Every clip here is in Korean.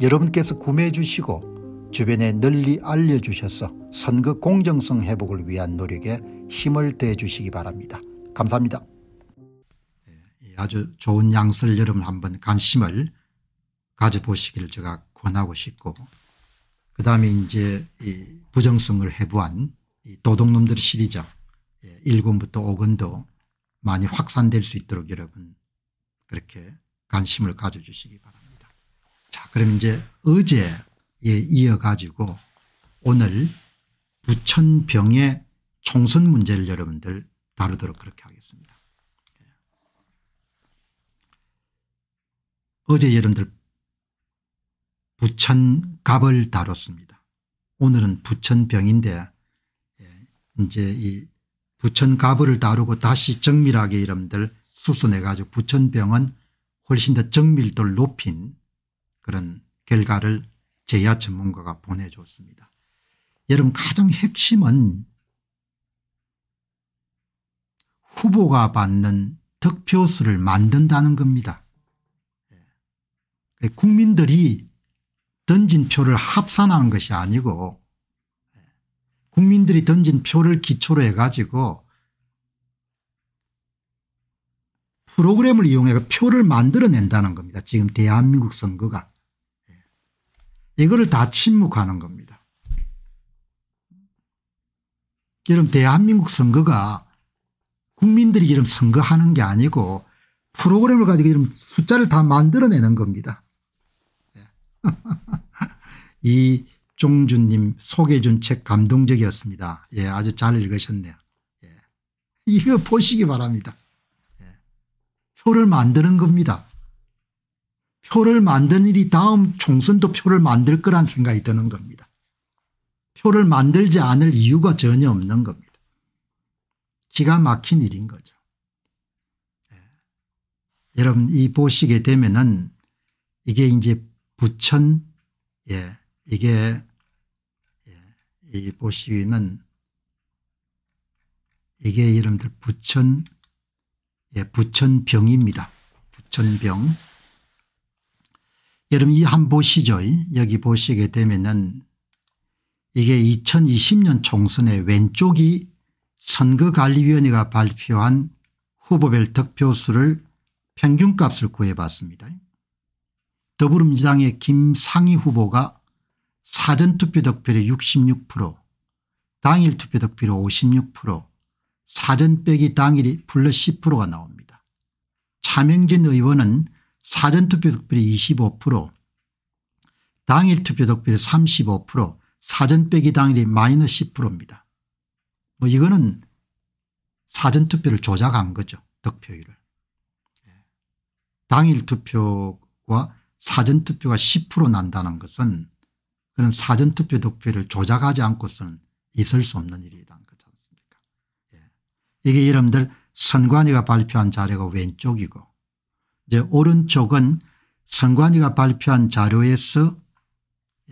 여러분께서 구매해 주시고 주변에 널리 알려주셔서 선거 공정성 회복을 위한 노력에 힘을 대해 주시기 바랍니다. 감사합니다. 예, 아주 좋은 양서 여러분 한 번 관심을 가져보시기를 제가 권하고 싶고 그 다음에 이제 부정성을 해부한 도둑놈들 시리즈 1권부터 예, 5권도 많이 확산될 수 있도록 여러분 그렇게 관심을 가져주시기 바랍니다. 자, 그럼 이제 어제에 이어가지고 오늘 부천병의 총선 문제를 여러분들 다루도록 그렇게 하겠습니다. 예. 어제 여러분들 부천갑을 다뤘습니다. 오늘은 부천병인데 예, 이제 이 부천갑을 다루고 다시 정밀하게 여러분들 수선해가지고 부천병은 훨씬 더 정밀도를 높인 그런 결과를 제야 전문가가 보내줬습니다. 여러분 가장 핵심은 후보가 받는 득표수를 만든다는 겁니다. 예. 국민들이 던진 표를 합산하는 것이 아니고 예. 국민들이 던진 표를 기초로 해가지고 프로그램을 이용해 표를 만들어낸다는 겁니다. 지금 대한민국 선거가. 이거를 다 침묵하는 겁니다. 여러분 대한민국 선거가 국민들이 이런 선거하는 게 아니고 프로그램을 가지고 이런 숫자를 다 만들어내는 겁니다. 예. 이 종준님 소개준 책 감동적이었습니다. 예, 아주 잘 읽으셨네요. 예. 이거 보시기 바랍니다. 예. 표를 만드는 겁니다. 표를 만든 일이 다음 총선도 표를 만들 거란 생각이 드는 겁니다. 표를 만들지 않을 이유가 전혀 없는 겁니다. 기가 막힌 일인 거죠. 네. 여러분 이 보시게 되면은 이게 이제 부천 예 이게 예, 이 보시면 이게 여러분들 부천 예 부천병입니다. 부천병. 여러분 이 한 보시죠. 여기 보시게 되면은 이게 2020년 총선의 왼쪽이 선거관리위원회가 발표한 후보별 득표수를 평균값을 구해봤습니다. 더불어민주당의 김상희 후보가 사전투표 득표율66% 당일 투표 득표율 56% 사전 빼기 당일이 플러스 10%가 나옵니다. 차명진 의원은 사전투표 득표율이 25% 당일 투표 득표율이 35% 사전 빼기 당일이 마이너스 10%입니다. 뭐 이거는 사전투표를 조작한 거죠. 득표율을. 예. 당일 투표와 사전투표가 10% 난다는 것은 그런 사전투표 득표를 조작하지 않고서는 있을 수 없는 일이라 거지 않습니까 예. 이게 여러분들 선관위가 발표한 자료가 왼쪽이고 이제 오른쪽은 선관위가 발표한 자료에서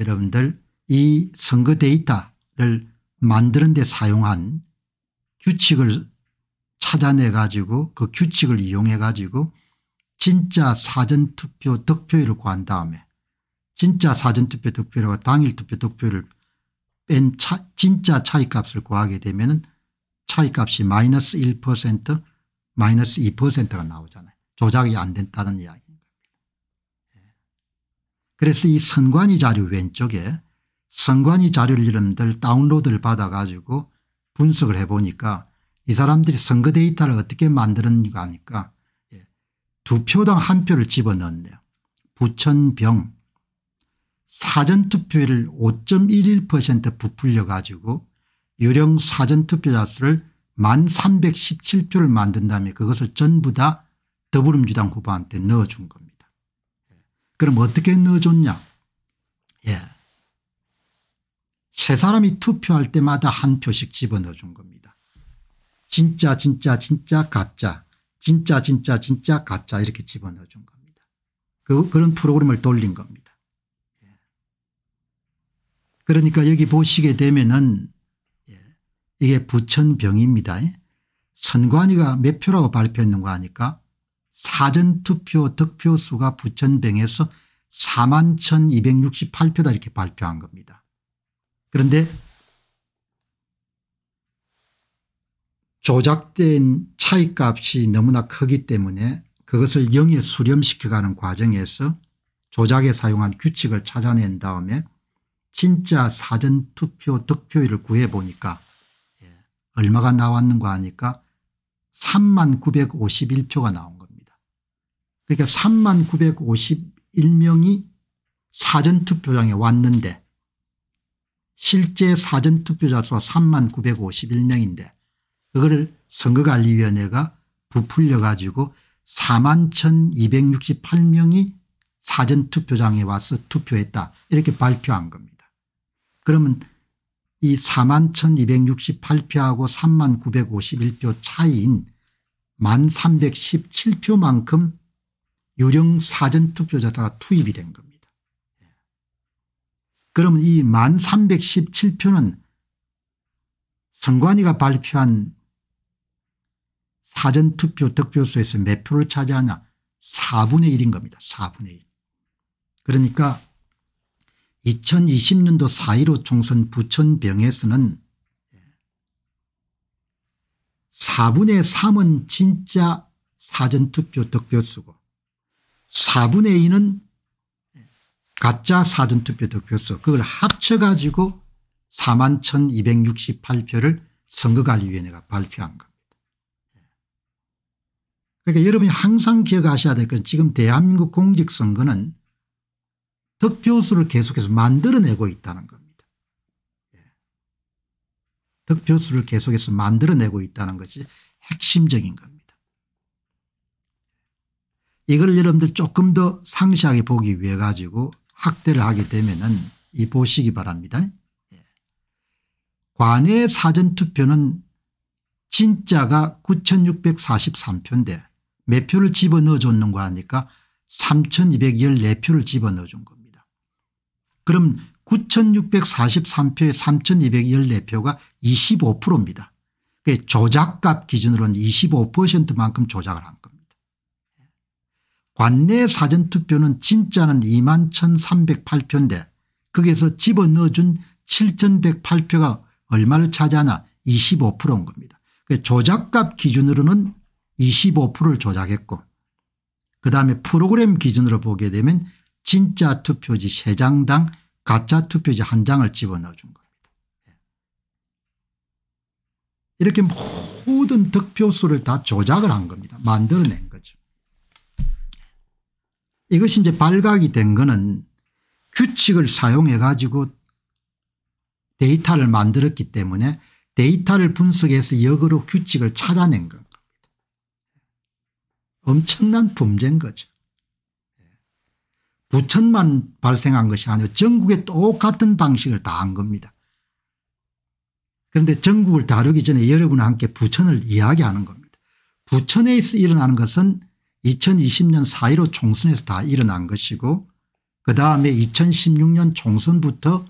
여러분들 이 선거 데이터를 만드는 데 사용한 규칙을 찾아내 가지고 그 규칙을 이용해 가지고 진짜 사전투표 득표율을 구한 다음에 진짜 사전투표 득표율과 당일투표 득표율을 뺀 차, 진짜 차이값을 구하게 되면 차이값이 마이너스 1% 마이너스 2%가 나오잖아요. 조작이 안 된다는 이야기입니다. 예. 그래서 이 선관위 자료 왼쪽에 선관위 자료 이름들 다운로드를 받아가지고 분석을 해보니까 이 사람들이 선거 데이터를 어떻게 만드는가 하니까 예, 두 표당 한 표를 집어넣었네요. 부천병 사전투표율 5.11% 부풀려 가지고 유령 사전투표자 수를 1 317표를 만든 다음에 그것을 전부 다 더불어민주당 후보한테 넣어준 겁니다. 그럼 어떻게 넣어줬냐 예. 세 사람이 투표할 때마다 한 표씩 집어넣어준 겁니다. 진짜 진짜 진짜 가짜 진짜 진짜 진짜 가짜 이렇게 집어넣어준 겁니다. 그, 그런 프로그램을 돌린 겁니다. 예. 그러니까 여기 보시게 되면은 예. 이게 부천병입니다. 선관위가 몇 표라고 발표했는가 하니까 사전투표 득표수가 부천병에서 4만 1268표다 이렇게 발표한 겁니다. 그런데 조작된 차이값이 너무나 크기 때문에 그것을 0에 수렴시켜가는 과정에서 조작에 사용한 규칙을 찾아낸 다음에 진짜 사전투표 득표율을 구해보니까 예, 얼마가 나왔는가 하니까 3만 951표가 나온 그러니까 3만 951명이 사전투표장에 왔는데 실제 사전투표자 수가 3만 951명인데 그거를 선거관리위원회가 부풀려 가지고 4만 1268명이 사전투표장에 와서 투표했다 이렇게 발표한 겁니다. 그러면 이 4만 1268표하고 3만 951표 차이인 1만 317표만큼 유령 사전투표자가 투입이 된 겁니다. 예. 그러면 이 1317표는 선관위가 발표한 사전투표 득표수에서 몇 표를 차지하냐 4분의 1인 겁니다. 4분의 1. 그러니까 2020년도 4.15 총선 부천병에서는 4분의 3은 진짜 사전투표 득표수고 4분의 2는 가짜 사전투표 득표수 그걸 합쳐가지고 4만 1268표를 선거관리위원회가 발표한 겁니다. 그러니까 여러분이 항상 기억하셔야 될 건 지금 대한민국 공직선거는 득표수를 계속해서 만들어내고 있다는 겁니다. 예. 득표수를 계속해서 만들어내고 있다는 것이 핵심적인 겁니다. 이걸 여러분들 조금 더 상세하게 보기 위해 가지고 확대를 하게 되면은 이 보시기 바랍니다. 예. 관의 사전투표는 진짜가 9643표인데 몇 표를 집어넣어 줬는가 하니까 3214표를 집어넣어 준 겁니다. 그럼 9643표에 3214표가 25%입니다. 조작값 기준으로는 25%만큼 조작을 한 관내 사전투표는 진짜는 2만 1308표인데 거기에서 집어넣어준 7108표가 얼마를 차지하냐 25%인 겁니다. 그 조작값 기준으로는 25%를 조작했고 그다음에 프로그램 기준으로 보게 되면 진짜 투표지 3장당 가짜 투표지 한장을 집어넣어준 겁니다. 예. 이렇게 모든 득표수를 다 조작을 한 겁니다. 만들어낸 거. 니다 이것이 이제 발각이 된 거는 규칙을 사용해 가지고 데이터를 만들었기 때문에 데이터를 분석해서 역으로 규칙을 찾아낸 겁니다. 엄청난 범죄인 거죠. 부천만 발생한 것이 아니고 전국에 똑같은 방식을 다 한 겁니다. 그런데 전국을 다루기 전에 여러분과 함께 부천을 이야기하는 겁니다. 부천에 서 일어나는 것은 2020년 4.15 총선에서 다 일어난 것이고 그다음에 2016년 총선부터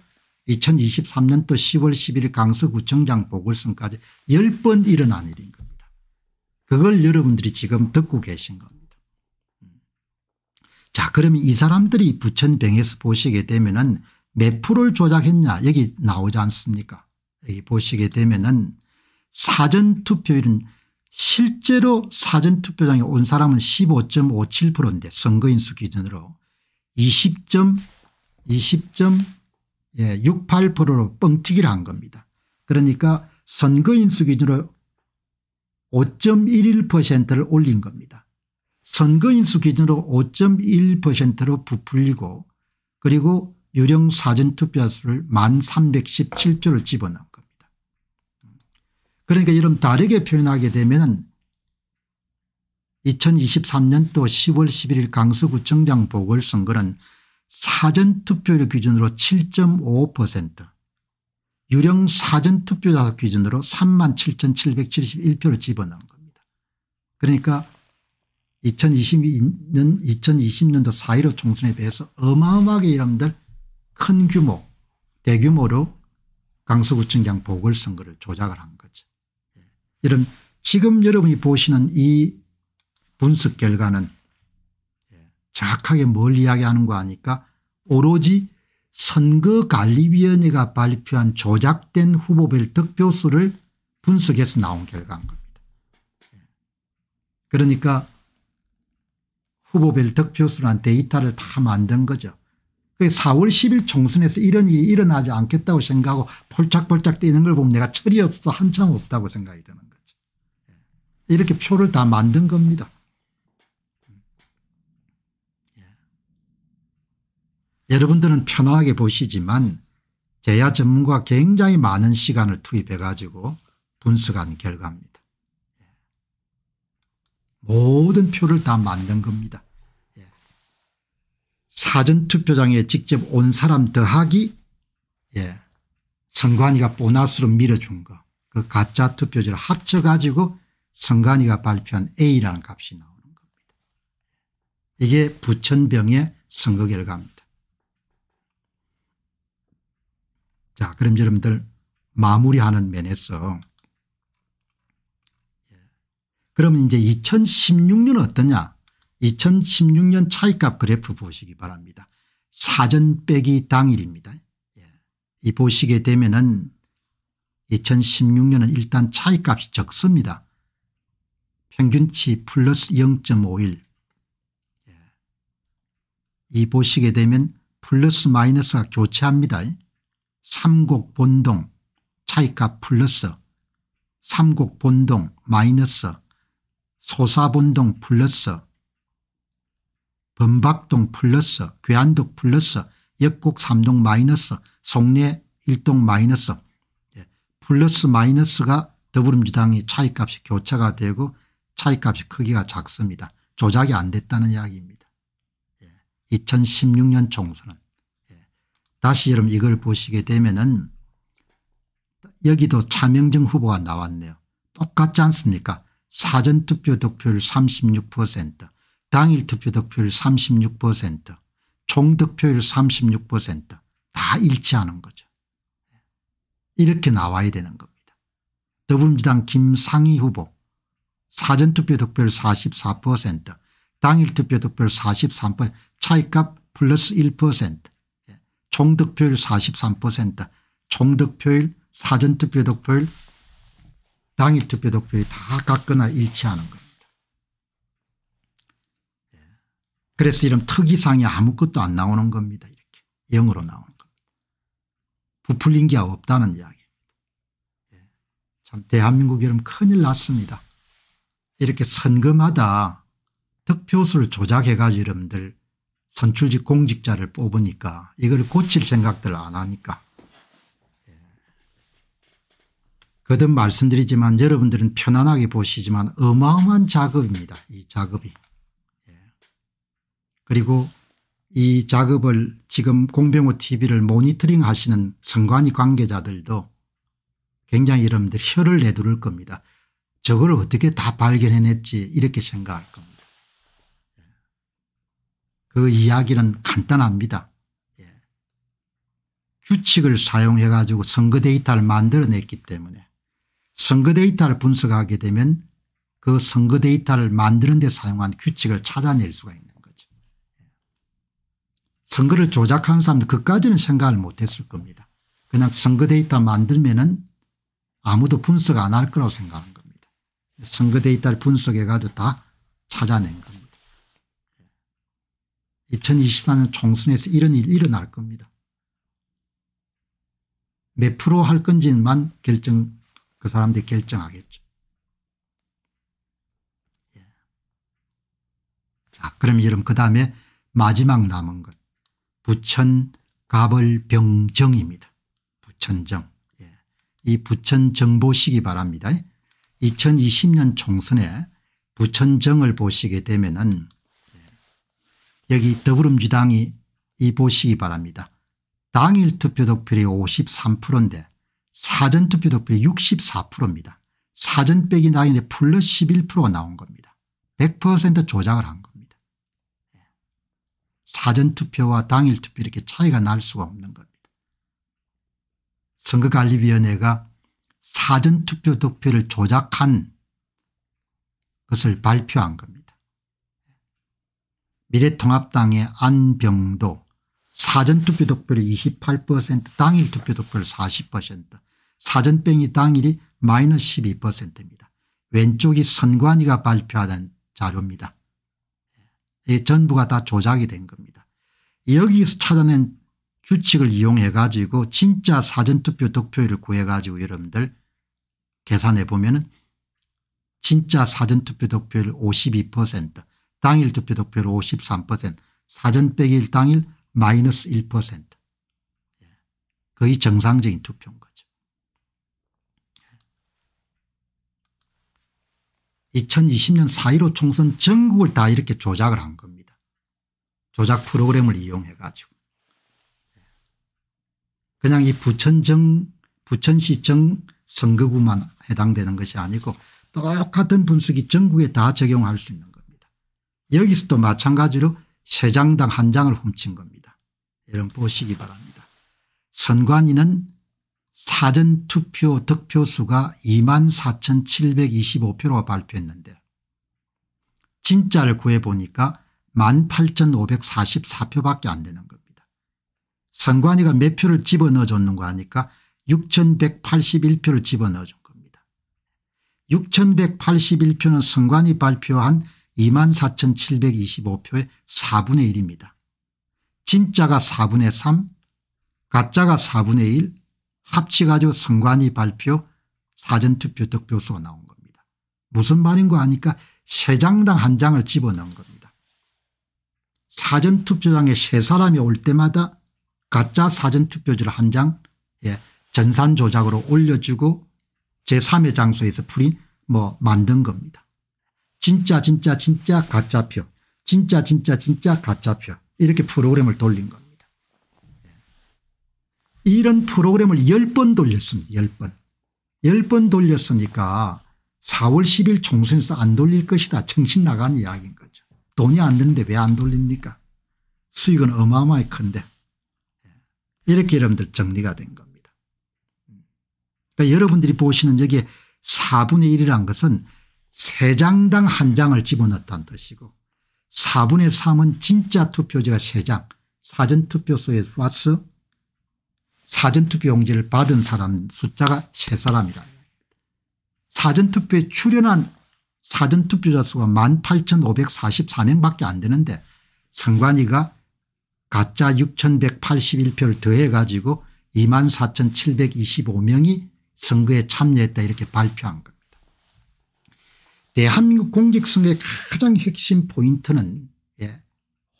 2023년도 10월 11일 강서구청장 보궐선까지 10번 일어난 일인 겁니다. 그걸 여러분들이 지금 듣고 계신 겁니다. 자 그러면 이 사람들이 부천병에서 보시게 되면 은몇 프로를 조작했냐 여기 나오지 않습니까 여기 보시게 되면 은 사전투표율은 실제로 사전투표장에 온 사람은 15.57%인데 선거인 수 기준으로 2 0 20.68%로 뻥튀기를 한 겁니다. 그러니까 선거인 수 기준으로 5.11%를 올린 겁니다. 선거인 수 기준으로 5.1%로 부풀리고 그리고 유령 사전투표수를 1 317표를 집어넣은 그러니까 이런 다르게 표현하게 되면 2023년도 10월 11일 강서구청장 보궐선거는 사전투표율 기준으로 7.5% 유령 사전투표자 기준으로 37,771표를 집어넣은 겁니다. 그러니까 2022년 2020년도 4.15 총선에 비해서 어마어마하게 이놈들 큰 규모 대규모로 강서구청장 보궐선거를 조작을 한 거죠. 여러 지금 여러분이 보시는 이 분석 결과는 정확하게 뭘 이야기하는 거 아니까 오로지 선거관리위원회가 발표한 조작된 후보별 득표수를 분석해서 나온 결과인 겁니다. 그러니까 후보별 득표수란 데이터를 다 만든 거죠. 4월 10일 총선에서 이런 일이 일어나지 않겠다고 생각하고 폴짝폴짝 뛰는 걸 보면 내가 철이 없어 한참 없다고 생각이 드는 이렇게 표를 다 만든 겁니다. 예. 여러분들은 편안하게 보시지만 제야 전문가 굉장히 많은 시간을 투입해 가지고 분석한 결과입니다. 예. 모든 표를 다 만든 겁니다. 예. 사전투표장에 직접 온 사람 더하기 예. 선관위가 보너스로 밀어준 거그 가짜 투표지를 합쳐가지고 성관이가 발표한 A라는 값이 나오는 겁니다. 이게 부천병의 선거 결과입니다. 자 그럼 여러분들 마무리하는 면에서 그러면 이제 2016년 어떠냐 2016년 차익값 그래프 보시기 바랍니다. 사전 빼기 당일입니다. 예. 이 보시게 되면은 2016년은 일단 차익값이 적습니다. 평균치 플러스 0.51이 예. 보시게 되면 플러스 마이너스가 교체합니다. 삼곡 본동 차이값 플러스 삼곡 본동 마이너스 소사본동 플러스 범박동 플러스 괴안동 플러스 역곡 3동 마이너스 송내 1동 마이너스 예. 플러스 마이너스가 더불어민주당이 차이값이 교차가 되고 차이값이 크기가 작습니다. 조작이 안 됐다는 이야기입니다. 예. 2016년 총선은. 예. 다시 여러분 이걸 보시게 되면은 여기도 차명정 후보가 나왔네요. 똑같지 않습니까? 사전투표 득표율 36%, 당일 투표 득표율 36%, 총득표율 36%다 일치하는 거죠. 예. 이렇게 나와야 되는 겁니다. 더불어민주당 김상희 후보 사전투표 득표율 44% 당일투표 득표율 43% 차이값 플러스 1% 예, 총득표율 43% 총득표율 사전투표 득표율 당일투표 득표율이 다 같거나 일치하는 겁니다. 예, 그래서 이런 특이상이 아무것도 안 나오는 겁니다. 이렇게 0으로 나오는 겁니다. 부풀린 게 없다는 이야기입니다. 예, 참 대한민국 여러분 큰일 났습니다. 이렇게 선거마다 득표수를 조작해 가지고 여러분들 선출직 공직자를 뽑으니까 이걸 고칠 생각들 안 하니까 예. 거듭 말씀드리지만 여러분들은 편안하게 보시지만 어마어마한 작업입니다. 이 작업이. 예. 그리고 이 작업을 지금 공병호 tv를 모니터링 하시는 선관위 관계자들도 굉장히 여러분들 혀를 내두를 겁니다. 저걸 어떻게 다 발견해냈지 이렇게 생각할 겁니다. 예. 그 이야기는 간단합니다. 예. 규칙을 사용해 가지고 선거 데이터를 만들어냈기 때문에 선거 데이터를 분석하게 되면 그 선거 데이터를 만드는 데 사용한 규칙을 찾아낼 수가 있는 거죠. 예. 선거를 조작하는 사람들 그까지는 생각을 못했을 겁니다. 그냥 선거 데이터 만들면 은 아무도 분석 안 할 거라고 생각합니다. 선거 데이터를 분석해 가도 다 찾아낸 겁니다. 2024년 총선에서 이런 일이 일어날 겁니다. 몇 프로 할 건지만 결정 그 사람들이 결정하겠죠. 예. 자 그럼 여러분 그 다음에 마지막 남은 것 부천 가벌병정입니다. 부천정. 예. 이 부천 정보시기 바랍니다. 2020년 총선에 부천정을 보시게 되면은 여기 더불어민주당이 이 보시기 바랍니다. 당일 투표 득표율이 53%인데 사전 투표 득표율이 64%입니다. 사전 빼기 나인데 플러스 11%가 나온 겁니다. 100% 조작을 한 겁니다. 사전 투표와 당일 투표 이렇게 차이가 날 수가 없는 겁니다. 선거관리위원회가 사전투표 득표를 조작한 것을 발표한 겁니다. 미래통합당의 안병도 사전투표 득표를 28% 당일 투표 득표를 40% 사전병이 당일이 마이너스 12%입니다. 왼쪽이 선관위가 발표하는 자료입니다. 예, 이 전부가 다 조작이 된 겁니다. 여기서 찾아낸 규칙을 이용해 가지고 진짜 사전투표 득표율을 구해 가지고 여러분들 계산해 보면 진짜 사전투표 득표율 52% 당일 투표 득표율 53% 사전 빼기 당일 마이너스 1% 예. 거의 정상적인 투표인 거죠. 2020년 예. 4.15 총선 전국을 다 이렇게 조작을 한 겁니다. 조작 프로그램을 이용해 가지고. 예. 그냥 이 부천정, 부천시정 선거구만 해당되는 것이 아니고 똑같은 분석이 전국에 다 적용할 수 있는 겁니다. 여기서도 마찬가지로 세 장당 한 장을 훔친 겁니다. 여러분 보시기 바랍니다. 선관위는 사전투표 득표수가 2만 4,725표로 발표했는데 진짜를 구해보니까 18,544표밖에 안 되는 겁니다. 선관위가 몇 표를 집어넣어줬는가 하니까 6181표를 집어넣어 준 겁니다. 6181표는 선관위 발표한 24,725표의 4분의 1입니다. 진짜가 4분의 3 가짜가 4분의 1 합치가지고 선관위 발표 사전투표 득표수가 나온 겁니다. 무슨 말인 거 아니까 세 장당 한 장을 집어넣은 겁니다. 사전투표장에 세 사람이 올 때마다 가짜 사전투표지를 한 장, 예, 전산 조작으로 올려주고 제3의 장소에서 풀이뭐 만든 겁니다. 진짜 진짜 진짜 가짜표 진짜 진짜 진짜 가짜표 이렇게 프로그램을 돌린 겁니다. 예. 이런 프로그램을 10번 돌렸습니다. 10번. 10번 돌렸으니까 4월 10일 총선에서 안 돌릴 것이다. 정신 나간 이야기인 거죠. 돈이 안 드는데 왜 안 돌립니까? 수익은 어마어마하게 큰데. 예. 이렇게 여러분들 정리가 된 겁니다. 그러니까 여러분들이 보시는 여기에 4분의 1이란 것은 3장당 1장을 집어넣었다는 뜻이고 4분의 3은 진짜 투표지가 3장 사전투표소에 와서 사전투표 용지를 받은 사람 숫자가 3사람이다. 사전투표에 출연한 사전투표자 수가 18,544명밖에 안 되는데 선관위가 가짜 6,181표를 더해 가지고 24,725명이 선거에 참여했다 이렇게 발표한 겁니다. 대한민국 공직선거의 가장 핵심 포인트는 예,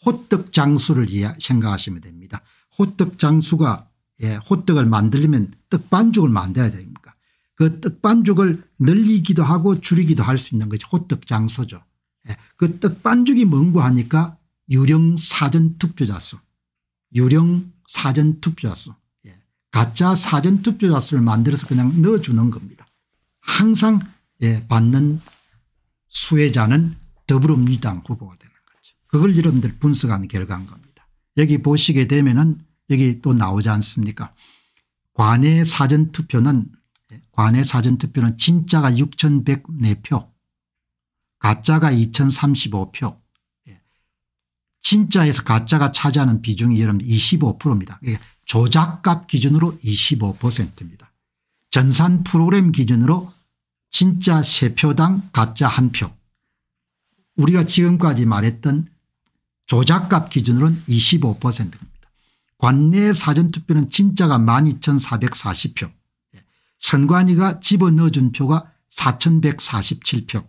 호떡 장수를 생각하시면 됩니다. 호떡 장수가 예, 호떡을 만들려면 떡반죽을 만들어야 됩니까 그 떡반죽을 늘리기도 하고 줄이기도 할 수 있는 것이 호떡 장소죠. 예, 그 떡반죽이 뭔고 하니까 유령 사전 투표자 수 유령 사전 투표자 수 가짜 사전 투표자 수를 만들어서 그냥 넣어주는 겁니다. 항상 예, 받는 수혜자는 더불어민주당 후보가 되는 거죠. 그걸 여러분들 분석한 결과인 겁니다. 여기 보시게 되면은 여기 또 나오지 않습니까? 관외 사전 투표는 예, 관외 사전 투표는 진짜가 6,104표, 가짜가 2,035표, 예, 진짜에서 가짜가 차지하는 비중이 여러분 25%입니다. 그러니까 예, 조작값 기준으로 25%입니다. 전산 프로그램 기준으로 진짜 3표당 가짜 1표 우리가 지금까지 말했던 조작값 기준으로는 25%입니다. 관내 사전투표는 진짜가 12,440표 예. 선관위가 집어넣어준 표가 4,147표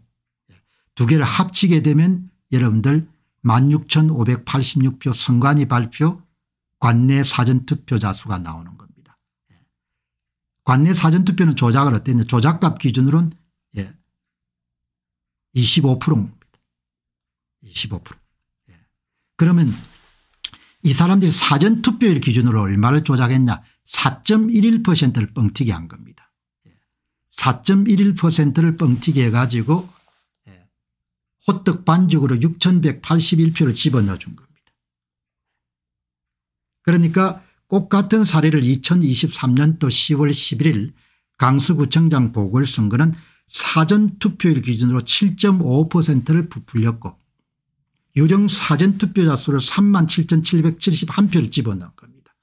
예. 두 개를 합치게 되면 여러분들 16,586표 선관위 발표 관내 사전투표자 수가 나오는 겁니다. 예. 관내 사전투표는 조작을 어땠냐 조작값 기준으로는 예. 25%입니다. 25%. 예. 그러면 이 사람들이 사전투표일 기준으로 얼마를 조작했냐 4.11%를 뻥튀기 한 겁니다. 4.11%를 예. 뻥튀기 해가지고 예. 호떡 반죽으로 6181표를 집어넣어 준 겁니다. 그러니까 꼭 같은 사례를 2023년도 10월 11일 강서구청장 보궐선거는 사전투표일 기준으로 7.5%를 부풀렸고 유령 사전투표자 수를 3만 7,771표를 집어넣은 겁니다.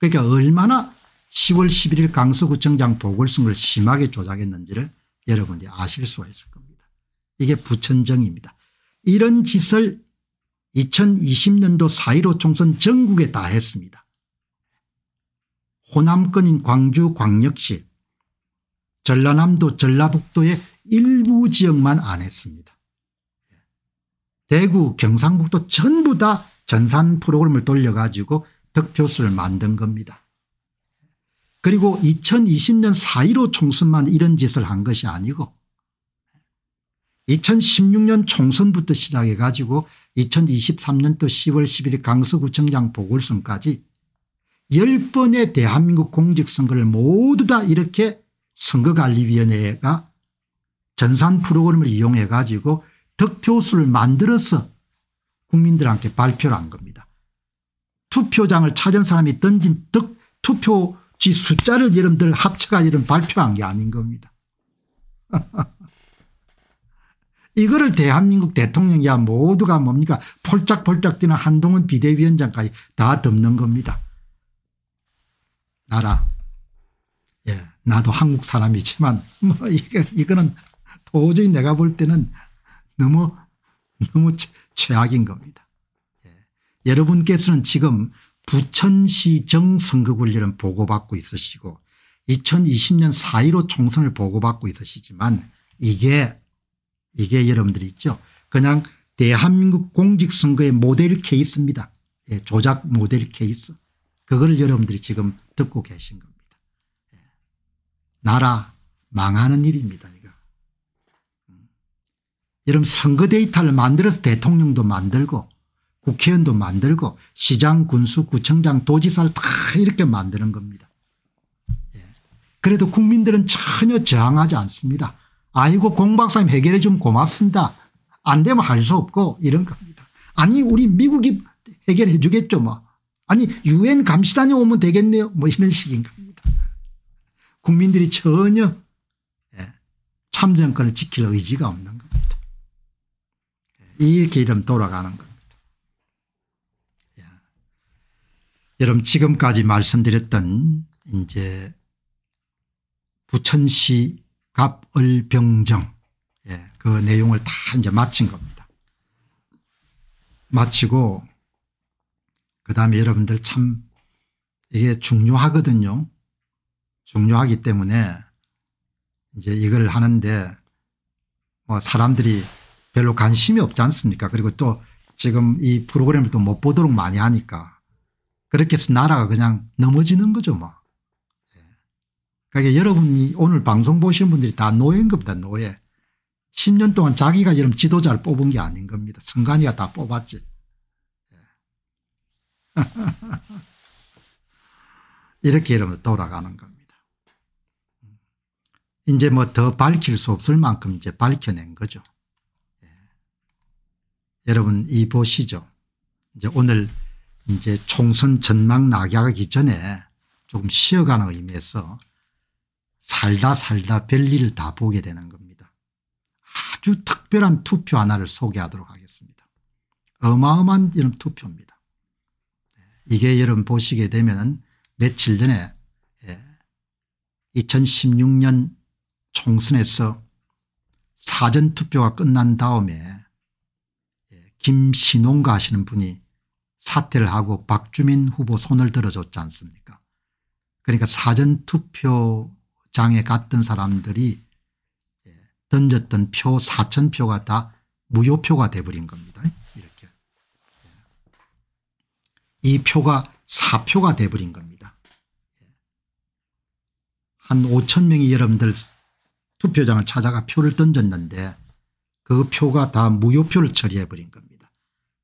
그러니까 얼마나 10월 11일 강서구청장 보궐선거를 심하게 조작했는지를 여러분이 아실 수가 있을 겁니다. 이게 부천정입니다. 이런 짓을 2020년도 4.15 총선 전국에 다 했습니다. 호남권인 광주 광역시 전라남도 전라북도의 일부 지역만 안 했습니다. 대구 경상북도 전부 다 전산 프로그램을 돌려가지고 득표수를 만든 겁니다. 그리고 2020년 4.15 총선만 이런 짓을 한 것이 아니고 2016년 총선부터 시작해 가지고 2023년도 10월 11일 강서구청장 보궐선까지 10번의 대한민국 공직선거를 모두 다 이렇게 선거관리위원회가 전산 프로그램을 이용해 가지고 득표수를 만들어서 국민들한테 발표를 한 겁니다. 투표장을 찾은 사람이 던진 득 투표지 숫자를 여러분들 합쳐가 이런 발표한 게 아닌 겁니다. 이거를 대한민국 대통령이야 모두가 뭡니까 폴짝폴짝 뛰는 한동훈 비대위원장까지 다 덮는 겁니다. 나라. 예, 나도 한국 사람이지만 뭐 이거, 이거는 도저히 내가 볼 때는 너무 너무 최악인 겁니다. 예. 여러분께서는 지금 부천시정 선거 권리를 보고받고 있으시고 2020년 4.15 총선을 보고받고 있으시지만 이게 이게 여러분들 있죠. 그냥 대한민국 공직선거의 모델 케이스입니다. 예, 조작 모델 케이스. 그걸 여러분들이 지금 듣고 계신 겁니다. 예. 나라 망하는 일입니다. 이거. 음. 여러분 선거 데이터를 만들어서 대통령도 만들고 국회의원도 만들고 시장 군수 구청장 도지사를 다 이렇게 만드는 겁니다. 예. 그래도 국민들은 전혀 저항하지 않습니다. 아이고 공박사님 해결해 주면 고맙습니다. 안 되면 할 수 없고 이런 겁니다. 아니 우리 미국이 해결해 주겠죠 뭐. 아니 유엔 감시단이 오면 되겠네요. 뭐 이런 식인 겁니다. 국민들이 전혀 예, 참정권을 지킬 의지가 없는 겁니다. 예, 이렇게 이름 돌아가는 겁니다. 예. 여러분 지금까지 말씀드렸던 이제 부천시 갑을병정 예, 그 내용을 다 이제 마친 겁니다. 마치고 그다음에 여러분들 참 이게 중요하거든요. 중요하기 때문에 이제 이걸 하는데 뭐 사람들이 별로 관심이 없지 않습니까? 그리고 또 지금 이 프로그램을 또 못 보도록 많이 하니까 그렇게 해서 나라가 그냥 넘어지는 거죠 뭐. 그러니까 여러분이 오늘 방송 보시는 분들이 다 노예인 겁니다. 노예. 10년 동안 자기가 이런 지도자를 뽑은 게 아닌 겁니다. 승관이가다 뽑았지. 예. 이렇게 여러분 돌아가는 겁니다. 음. 이제 뭐 더 밝힐 수 없을 만큼 이제 밝혀낸 거죠. 예. 여러분 이 보시죠. 이제 오늘 이제 총선 전망 나하기 전에 조금 쉬어가는 의미에서 살다 살다 별일을 다 보게 되는 겁니다. 아주 특별한 투표 하나를 소개하도록 하겠습니다. 어마어마한 이런 투표입니다. 네, 이게 여러분 보시게 되면 며칠 전에 2016년 예, 총선에서 사전투표가 끝난 다음에 예, 김신홍가 하시는 분이 사퇴를 하고 박주민 후보 손을 들어줬지 않습니까 그러니까 사전투표 장에 갔던 사람들이 예, 던졌던 표 4천 표가 다 무효표가 돼버린 겁니다. 이렇게 예. 이 표가 사표가 돼버린 겁니다. 예. 한 5천 명이 여러분들 투표장을 찾아가 표를 던졌는데 그 표가 다 무효표를 처리해버린 겁니다.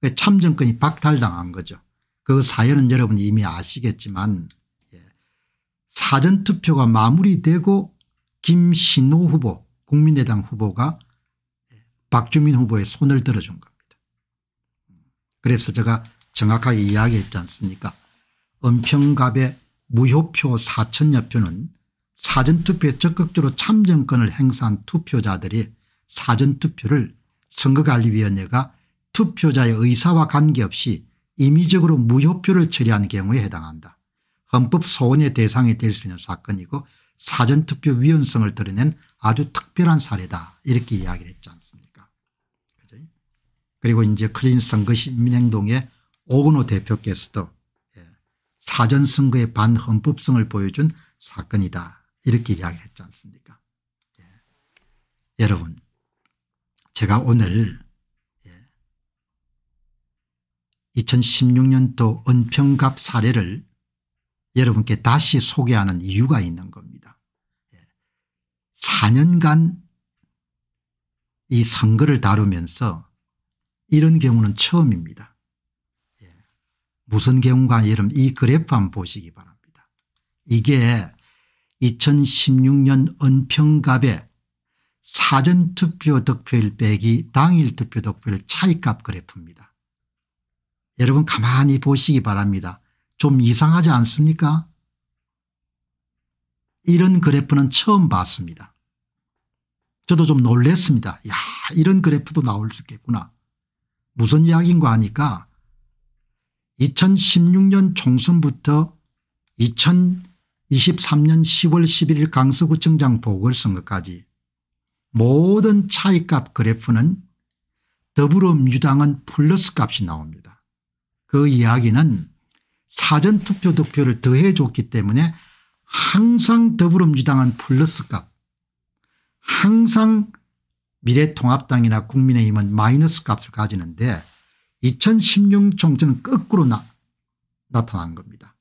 그 참정권이 박탈당한 거죠. 그 사연은 여러분이 이미 아시겠지만 사전투표가 마무리되고 김신호 후보 국민의당 후보가 예, 박주민 후보의 손을 들어준 겁니다. 그래서 제가 정확하게 이야기했지 않습니까 은평갑의 무효표 4천여 표는 사전투표에 적극적으로 참정권을 행사한 투표자들이 사전투표를 선거관리위원회가 투표자의 의사와 관계없이 임의적으로 무효표를 처리한 경우에 해당한다. 헌법 소원의 대상이 될 수 있는 사건이고 사전투표 위헌성을 드러낸 아주 특별한 사례다 이렇게 이야기를 했지 않습니까 그죠? 그리고 이제 클린 선거 시민행동의 오근호 대표께서도 예, 사전선거의 반헌법성을 보여준 사건이다 이렇게 이야기를 했지 않습니까 예. 여러분 제가 오늘 2016년도 예, 은평갑 사례를 여러분께 다시 소개하는 이유가 있는 겁니다. 4년간 예. 이 선거를 다루면서 이런 경우는 처음입니다. 예. 무슨 경우가 여러분 이 그래프 한번 보시기 바랍니다. 이게 2016년 은평갑의 사전투표 득표율 빼기 당일투표 득표율 차이값 그래프입니다. 여러분 가만히 보시기 바랍니다. 좀 이상하지 않습니까? 이런 그래프는 처음 봤습니다. 저도 좀 놀랬습니다. 야 이런 그래프도 나올 수 있겠구나. 무슨 이야기인가 하니까 2016년 총선부터 2023년 10월 11일 강서구청장 보궐선거까지 모든 차이값 그래프는 더불어민주당은 플러스 값이 나옵니다. 그 이야기는 사전투표 득표를 더해줬기 때문에 항상 더불어민주당은 플러스값 항상 미래통합당이나 국민의힘은 마이너스 값을 가지는데 2016 총선은 거꾸로 나, 타난 겁니다.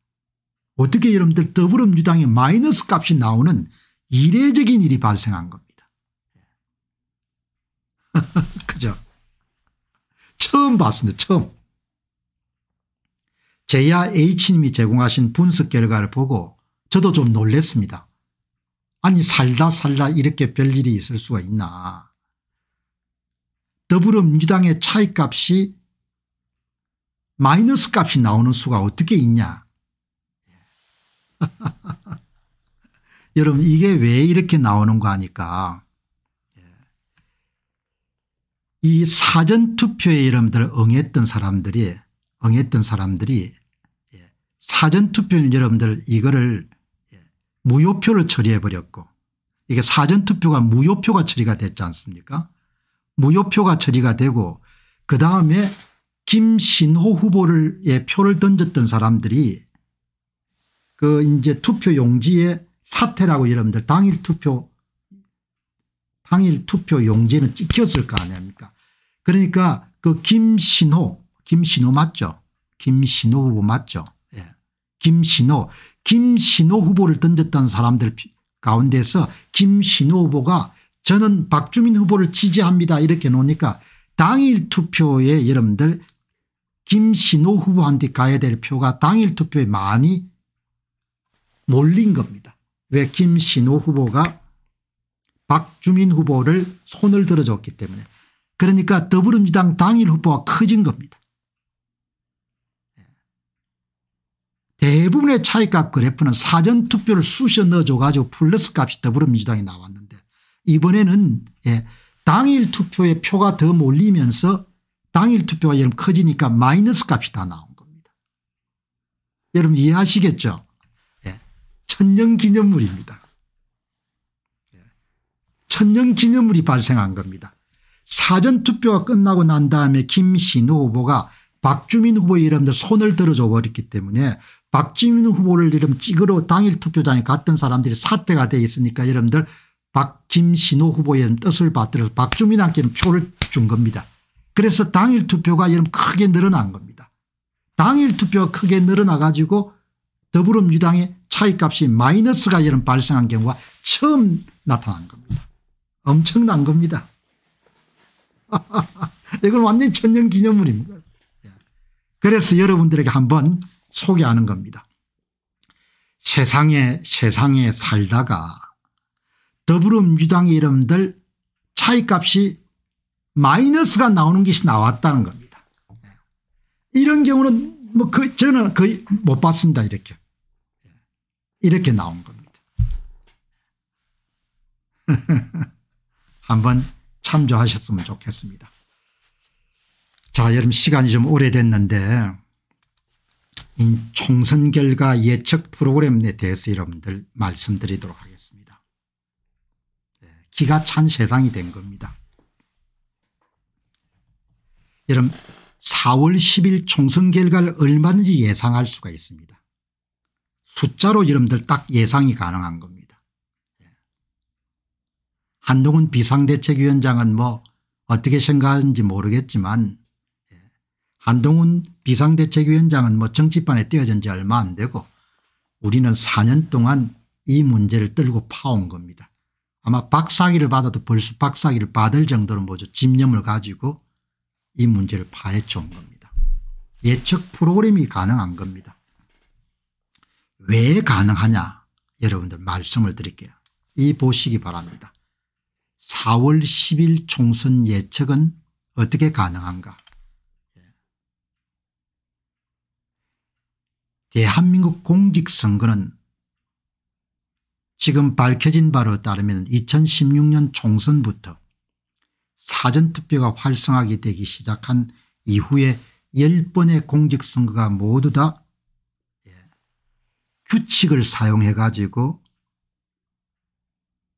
어떻게 여러분들 더불어민주당이 마이너스 값이 나오는 이례적인 일이 발생한 겁니다. 그죠? 처음 봤습니다. 처음. 제야 H님이 제공하신 분석 결과를 보고 저도 좀 놀랬습니다. 아니 살다 살다 이렇게 별일이 있을 수가 있나. 더불어민주당의 차이값이 마이너스 값이 나오는 수가 어떻게 있냐. 여러분 이게 왜 이렇게 나오는 거 아니까 이 사전투표에 여러분들 응했던 사람들이 응했던 사람들이 사전투표는 여러분들 이거를 예, 무효표를 처리해 버렸고 이게 사전투표가 무효표가 처리가 됐지 않습니까 무효표가 처리가 되고 그다음에 김신호 후보의 표를 던졌던 사람들이 그 이제 투표 용지에 사태라고 여러분들 당일 투표 당일 투표 용지는 찍혔을 거 아닙니까 그러니까 그 김신호 김신호 맞죠 김신호 후보 맞죠 김신호 김신호 후보를 던졌던 사람들 가운데서 김신호 후보가 저는 박주민 후보를 지지합니다 이렇게 놓으니까 당일 투표에 여러분들 김신호 후보한테 가야 될 표가 당일 투표에 많이 몰린 겁니다. 왜 김신호 후보가 박주민 후보를 손을 들어줬기 때문에 그러니까 더불어민주당 당일 후보가 커진 겁니다. 대부분의 차이값 그래프는 사전투표를 쑤셔 넣어줘 가지고 플러스 값이 더불어민주당이 나왔는데 이번에는 예, 당일 투표에 표가 더 몰리면서 당일 투표가 여러분 커지니까 마이너스 값이 다 나온 겁니다. 여러분 이해하시겠죠? 예, 천년기념물입니다. 예, 천년기념물이 발생한 겁니다. 사전투표가 끝나고 난 다음에 김신우 후보가 박주민 후보 의 이름들 손을 들어줘 버렸기 때문에 박지민 후보를 이름 찍으러 당일 투표장에 갔던 사람들이 사퇴가 돼 있으니까 여러분들 박김신호 후보의 뜻을 받들어서 박주민한테는 표를 준 겁니다. 그래서 당일 투표가 여러분 크게 늘어난 겁니다. 당일 투표가 크게 늘어나 가지고 더불어민주당의 차이값이 마이너스가 이러 발생한 경우가 처음 나타난 겁니다. 엄청난 겁니다. 이건 완전히 천년기념물입니다. 예. 그래서 여러분들에게 한번 소개하는 겁니다. 세상에 세상에 살다가 더불어민주당 이름들 차이값이 마이너스가 나오는 것이 나왔다는 겁니다. 예. 이런 경우는 뭐 그 저는 거의 못 봤습니다. 이렇게 예. 이렇게 나온 겁니다. 한번 참조하셨으면 좋겠습니다. 자 여러분 시간이 좀 오래됐는데 음, 총선 결과 예측 프로그램에 대해서 여러분들 말씀드리도록 하겠습니다. 네, 기가 찬 세상이 된 겁니다. 여러분 4월 10일 총선 결과를 얼마든지 예상할 수가 있습니다. 숫자로 여러분들 딱 예상이 가능한 겁니다. 네. 한동훈 비상대책위원장은 뭐 어떻게 생각하는지 모르겠지만 한동훈 비상대책위원장은 뭐 정치판에 떼어진 지 얼마 안 되고 우리는 4년 동안 이 문제를 들고 파온 겁니다. 아마 박사기를 받아도 벌써 박사기를 받을 정도로 뭐죠 집념을 가지고 이 문제를 파헤쳐 온 겁니다. 예측 프로그램이 가능한 겁니다. 왜 가능하냐 여러분들 말씀을 드릴게요. 이 보시기 바랍니다. 4월 10일 총선 예측은 어떻게 가능한가 대한민국 예, 공직선거는 지금 밝혀진 바로 따르면 2016년 총선부터 사전투표가 활성화게 되기 시작한 이후에 10번의 공직선거가 모두 다 예, 규칙을 사용해 가지고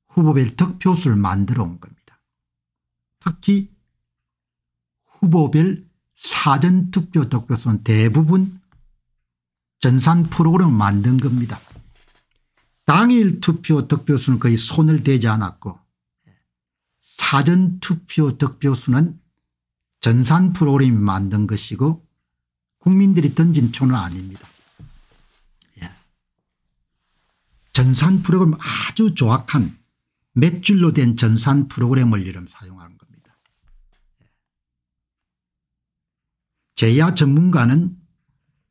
후보별 득표수를 만들어 온 겁니다. 특히 후보별 사전투표 득표수는 대부분 전산 프로그램을 만든 겁니다. 당일 투표 득표수는 거의 손을 대지 않았고 사전 투표 득표수는 전산 프로그램이 만든 것이고 국민들이 던진 표는 아닙니다. 예. 전산 프로그램 아주 조악한 몇 줄로 된 전산 프로그램을 이름 사용하는 겁니다. 예. 제야 전문가는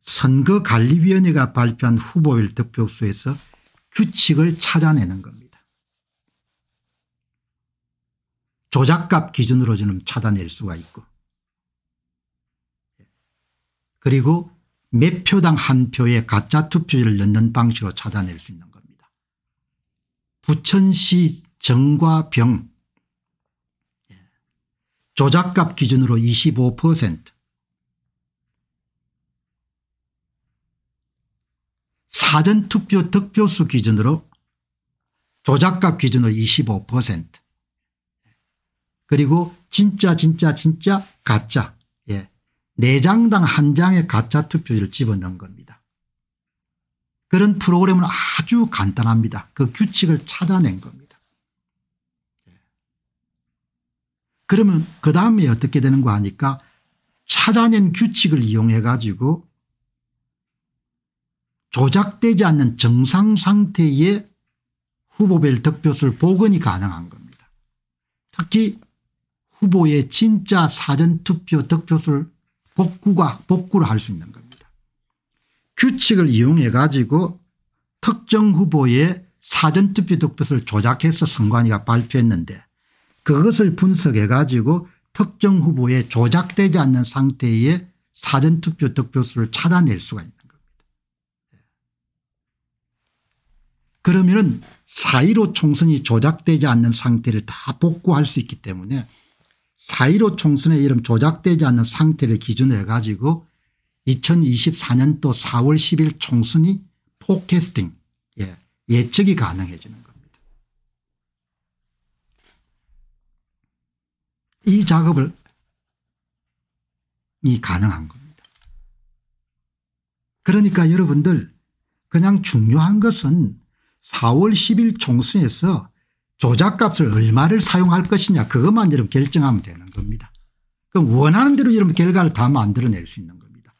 선거관리위원회가 발표한 후보별 득표수에서 규칙을 찾아내는 겁니다. 조작값 기준으로 지금 찾아낼 수가 있고 그리고 몇 표당 한 표의 가짜 투표를 넣는 방식으로 찾아낼 수 있는 겁니다. 부천시 정과병 예, 조작값 기준으로 25% 사전투표 득표수 기준으로 조작값 기준으로 25% 그리고 진짜 진짜 진짜 가짜 예. 4장당 한장의 가짜 투표율 집어넣은 겁니다. 그런 프로그램은 아주 간단합니다. 그 규칙을 찾아낸 겁니다. 예. 그러면 그 다음에 어떻게 되는 거 하니까 찾아낸 규칙을 이용해 가지고 조작되지 않는 정상 상태의 후보별 득표수를 복원이 가능한 겁니다. 특히 후보의 진짜 사전투표 득표수를 복구가 복구를 할 수 있는 겁니다. 규칙을 이용해 가지고 특정 후보의 사전투표 득표수를 조작해서 선관위가 발표했는데 그것을 분석해 가지고 특정 후보의 조작되지 않는 상태의 사전투표 득표수를 찾아낼 수가 있습니다. 그러면은 4.15 총선이 조작되지 않는 상태를 다 복구할 수 있기 때문에 4.15 총선의 이름 조작되지 않는 상태를 기준으로 해가지고 2024년도 4월 10일 총선이 포캐스팅 예, 예측이 가능해지는 겁니다. 이 작업을 이 가능한 겁니다. 그러니까 여러분들 그냥 중요한 것은 4월 10일 총선에서 조작값을 얼마를 사용할 것이냐 그것만 여러분 결정하면 되는 겁니다. 그럼 원하는 대로 여러분 결과를 다 만들어낼 수 있는 겁니다.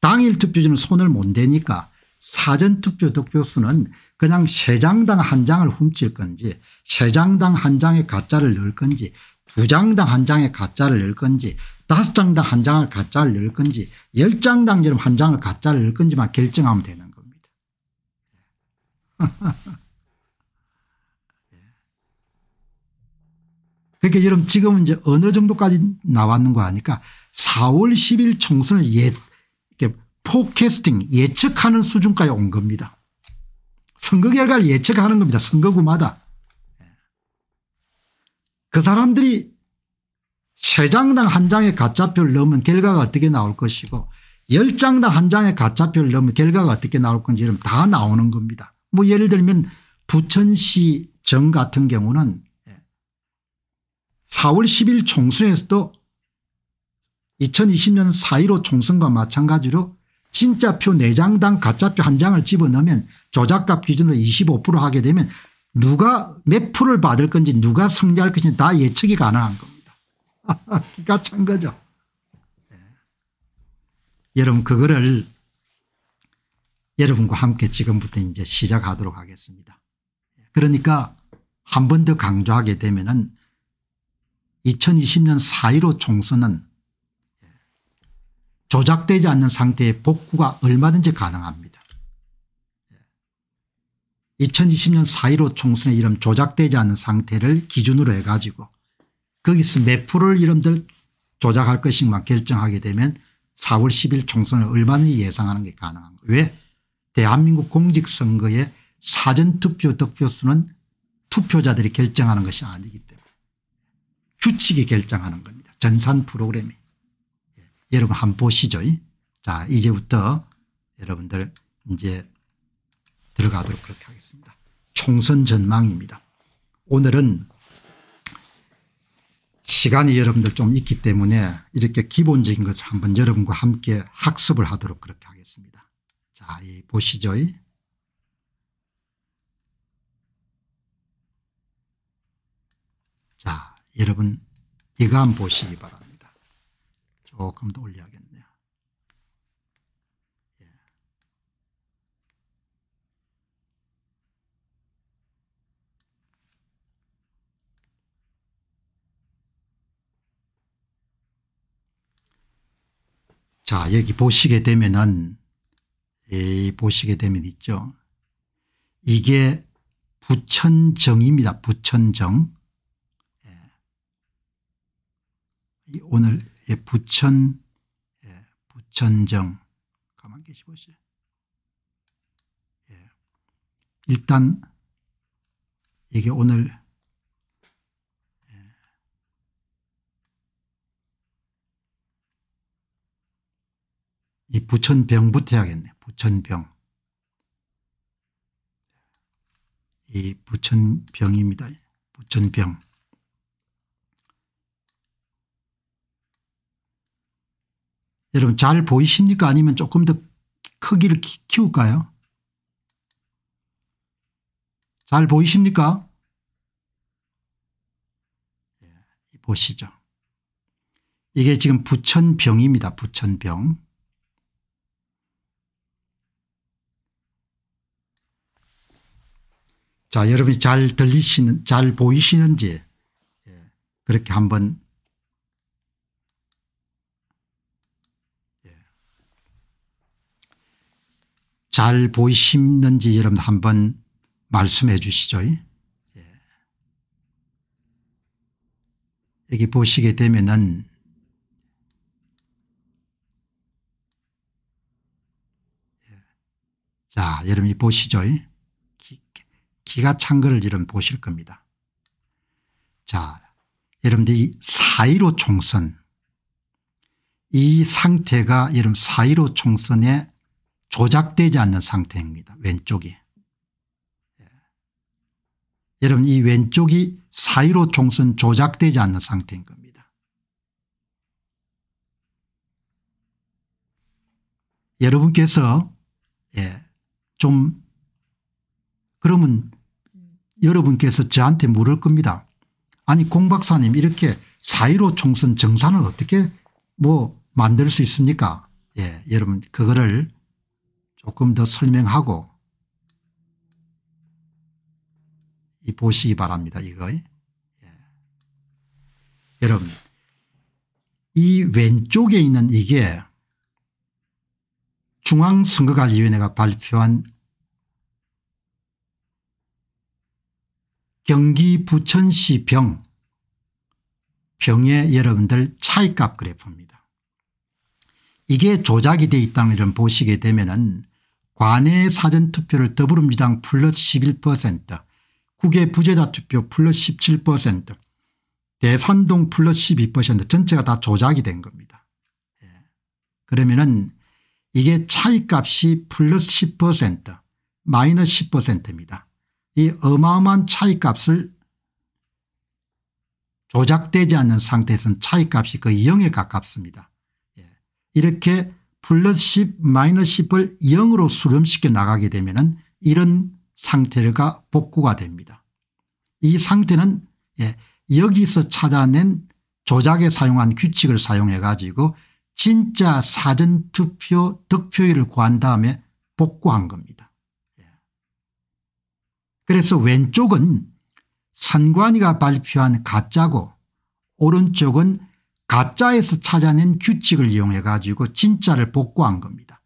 당일 투표지는 손을 못 대니까 사전투표 득표수는 그냥 세 장당 한 장을 훔칠 건지 세 장당 한 장의 가짜를 넣을 건지 두 장당 한 장의 가짜를 넣을 건지 다 장당 한 장을 가짜를 넣을 건지 열 장당 한 장을 가짜를 넣을 건지만 결정하면 되는 거예요. 그러니까 여러분 지금 이제 어느 정도까지 나왔는 거 아니까 4월 10일 총선을 예, 이렇게 포캐스팅 예측하는 수준까지 온 겁니다. 선거 결과를 예측하는 겁니다. 선거구마다. 그 사람들이 세 장당 한 장의 가짜표를 넣으면 결과가 어떻게 나올 것이고 열 장당 한 장의 가짜표를 넣으면 결과가 어떻게 나올 건지 다 나오는 겁니다. 뭐 예를 들면 부천시 정 같은 경우는 4월 10일 총선에서도 2020년 4.15 총선과 마찬가지로 진짜표 4장당 가짜표 한장을 집어넣으면 조작값 기준으로 25% 하게 되면 누가 몇 프로를 받을 건지 누가 승리할 건지 다 예측이 가능한 겁니다. 기가 찬 거죠. 네. 여러분 그거를 여러분과 함께 지금부터 이제 시작하도록 하겠습니다. 그러니까 한 번 더 강조하게 되면은 2020년 4.15 총선은 조작되지 않는 상태의 복구가 얼마든지 가능합니다. 2020년 4.15 총선의 이름 조작되지 않는 상태를 기준으로 해가지고 거기서 몇 프로를 이름들 조작할 것인가 결정하게 되면 4월 10일 총선을 얼마든지 예상하는 게 가능한 거예요. 왜? 대한민국 공직선거의 사전투표 득표수는 투표자들이 결정하는 것이 아니기 때문에 규칙이 결정하는 겁니다. 전산 프로그램이. 예. 여러분 한번 보시죠. 자 이제부터 여러분들 이제 들어가도록 그렇게 하겠습니다. 총선 전망입니다. 오늘은 시간이 여러분들 좀 있기 때문에 이렇게 기본적인 것을 한번 여러분과 함께 학습을 하도록 그렇게 하겠습니다. 자세 보시죠. 자, 여러분 이거 한 번 보시기 바랍니다. 조금 더 올려야겠네요. 예. 자, 여기 보시게 되면은 보시게 되면 있죠. 이게 부천정입니다. 부천정. 예. 오늘 예, 부천 예, 부천정 가만 계시 보세요. 일단 이게 오늘 이 부천병부터 해야겠네. 부천병. 이 부천병입니다. 부천병. 여러분 잘 보이십니까? 아니면 조금 더 크기를 키울까요? 잘 보이십니까? 예, 보시죠. 이게 지금 부천병입니다. 부천병. 자, 여러분이 잘 들리시는, 잘 보이시는지 예, 그렇게 한번 예. 잘 보이시는지 여러분 한번 말씀해 주시죠. 예. 여기 보시게 되면은 자, 여러분이 보시죠. 기가 찬거을 여러분 보실 겁니다. 자, 여러분들 이 4.15 총선 이 상태가 여러분 4.15 총선에 조작되지 않는 상태입니다. 왼쪽이. 예. 여러분 이 왼쪽이 4.15 총선 조작되지 않는 상태인 겁니다. 여러분께서 예, 좀 그러면 여러분께서 저한테 물을 겁니다. 아니 공 박사님 이렇게 4.15 총선 정산을 어떻게 뭐 만들 수 있습니까 예 여러분 그거를 조금 더 설명하고 이 보시기 바랍니다 이거 예. 여러분 이 왼쪽에 있는 이게 중앙선거관리위원회가 발표한 경기 부천시 병, 병의 여러분들 차이값 그래프입니다. 이게 조작이 돼 있다는 걸 보시게 되면 은 관외 사전투표를 더불어민주당 플러스 11% 국외 부재자 투표 플러스 17% 대산동 플러스 12% 전체가 다 조작이 된 겁니다. 예. 그러면은 이게 차이값이 플러스 10% 마이너스 10%입니다. 이 어마어마한 차이값을 조작되지 않는 상태에서는 차이값이 거의 0에 가깝습니다. 예. 이렇게 플러스 10 마이너스 10을 0으로 수렴시켜 나가게 되면 은 이런 상태가 복구가 됩니다. 이 상태는 예. 여기서 찾아낸 조작에 사용한 규칙을 사용해 가지고 진짜 사전투표 득표율을 구한 다음에 복구한 겁니다. 그래서 왼쪽은 선관위가 발표한 가짜고 오른쪽은 가짜에서 찾아낸 규칙을 이용해 가지고 진짜를 복구한 겁니다.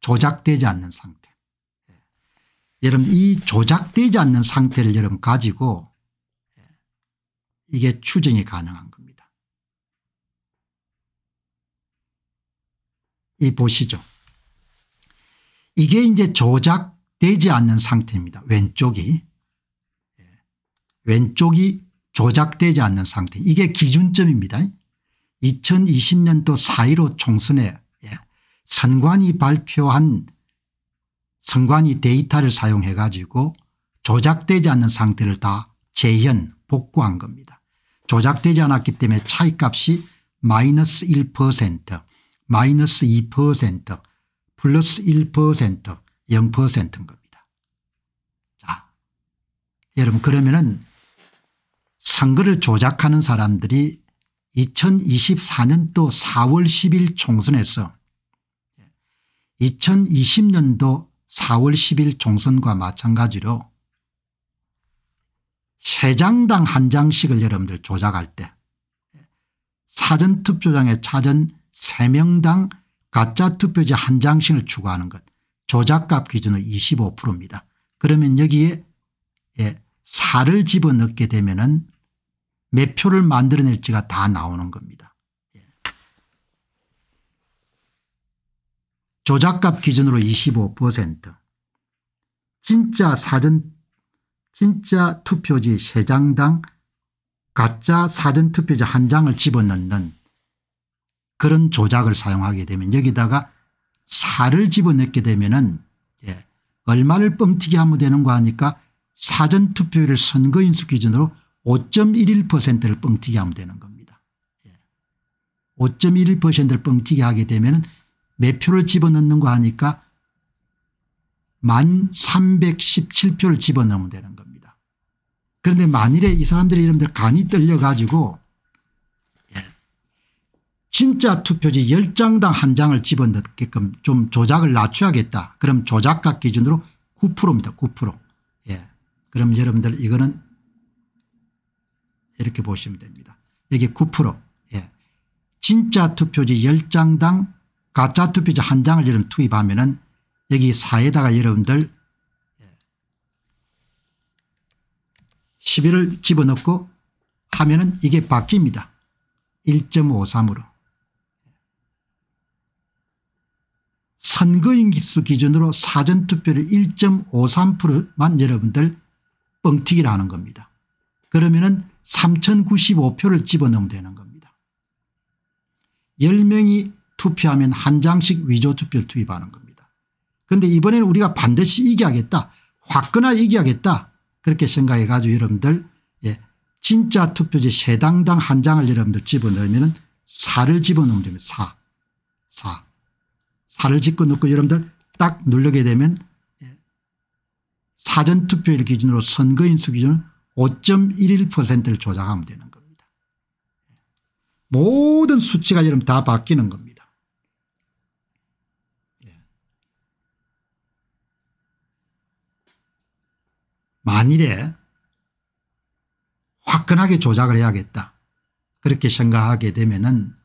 조작되지 않는 상태. 예. 여러분 이 조작되지 않는 상태를 여러분 가지고 이게 추정이 가능한 겁니다. 이 보시죠. 이게 이제 조작 되지 않는 상태입니다. 왼쪽이. 예. 왼쪽이 조작되지 않는 상태. 이게 기준점입니다. 2020년도 4.15 총선에 예, 선관위 발표한 선관위 데이터를 사용해 가지고 조작되지 않는 상태를 다 재현 복구한 겁니다. 조작되지 않았기 때문에 차이값이 마이너스 1% 마이너스 2% 플러스 1% 0%인 겁니다. 자, 여러분 그러면은 선거를 조작하는 사람들이 2024년도 4월 10일 총선에서 2020년도 4월 10일 총선과 마찬가지로 세 장당 한 장씩을 여러분들 조작할 때 사전투표장에 찾은 세명당 가짜 투표지 한 장씩을 추구하는 것 조작값 기준으로 25%입니다. 그러면 여기에 예, 4를 집어넣게 되면 은몇 표를 만들어낼지가 다 나오는 겁니다. 예. 조작값 기준으로 25% 진짜 사전 진짜 투표지 3장당 가짜 사전 투표지 한 장을 집어넣는 그런 조작을 사용하게 되면 여기다가 4를 집어넣게 되면은 예, 얼마를 뻥튀기 하면 되는 거 하니까 사전투표율을 선거인수 기준으로 5.11%를 뻥튀기 하면 되는 겁니다. 예. 5.11%를 뻥튀기 하게 되면 은몇 표를 집어넣는 거 하니까 1만 317표를 집어넣으면 되는 겁니다. 그런데 만일에 이 사람들의 이름들 간이 떨려 가지고 진짜 투표지 10장당 한 장을 집어넣게끔 좀 조작을 낮춰야겠다. 그럼 조작가 기준으로 9%입니다. 9%. 예. 그럼 여러분들 이거는 이렇게 보시면 됩니다. 여기 9%. 예. 진짜 투표지 10장당 가짜 투표지 한 장을 여러분 투입하면은 여기 4에다가 여러분들 11을 예. 집어넣고 하면은 이게 바뀝니다. 1.53으로. 선거인 기수 기준으로 사전투표를 1.53%만 여러분들 뻥튀기라는 겁니다. 그러면 은 3095표를 집어넣으면 되는 겁니다. 10명이 투표하면 한 장씩 위조투표를 투입하는 겁니다. 그런데 이번에는 우리가 반드시 이겨야겠다. 화끈하게 이겨야겠다. 그렇게 생각해 가지고 여러분들 예, 진짜 투표지 세당당한 장을 여러분들 집어넣으면 4를 집어넣으면 됩니다. 4. 4. 살을 짚고 넣고 여러분들 딱 누르게 되면 예, 사전투표일 기준으로 선거인수 기준 5.11%를 조작하면 되는 겁니다. 예, 모든 수치가 여러분 다 바뀌는 겁니다. 예. 만일에 화끈하게 조작을 해야겠다 그렇게 생각하게 되면 은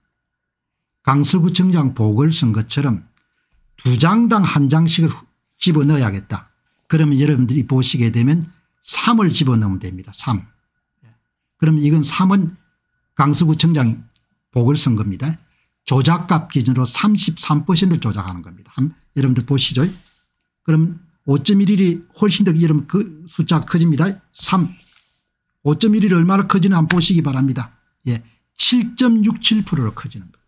강서구청장 보궐선거처럼 두 장당 한 장씩을 집어넣어야겠다. 그러면 여러분들이 보시게 되면 3을 집어넣으면 됩니다. 3. 예. 그러면 이건 3은 강서구청장 보궐선거니다 조작값 기준으로 33%를 조작하는 겁니다. 한, 여러분들 보시죠. 그럼 5.11이 훨씬 더 여러분 그 숫자가 커집니다. 3. 5.11이 얼마나 커지는 한 보시기 바랍니다. 예. 7.67%로 커지는 거예요.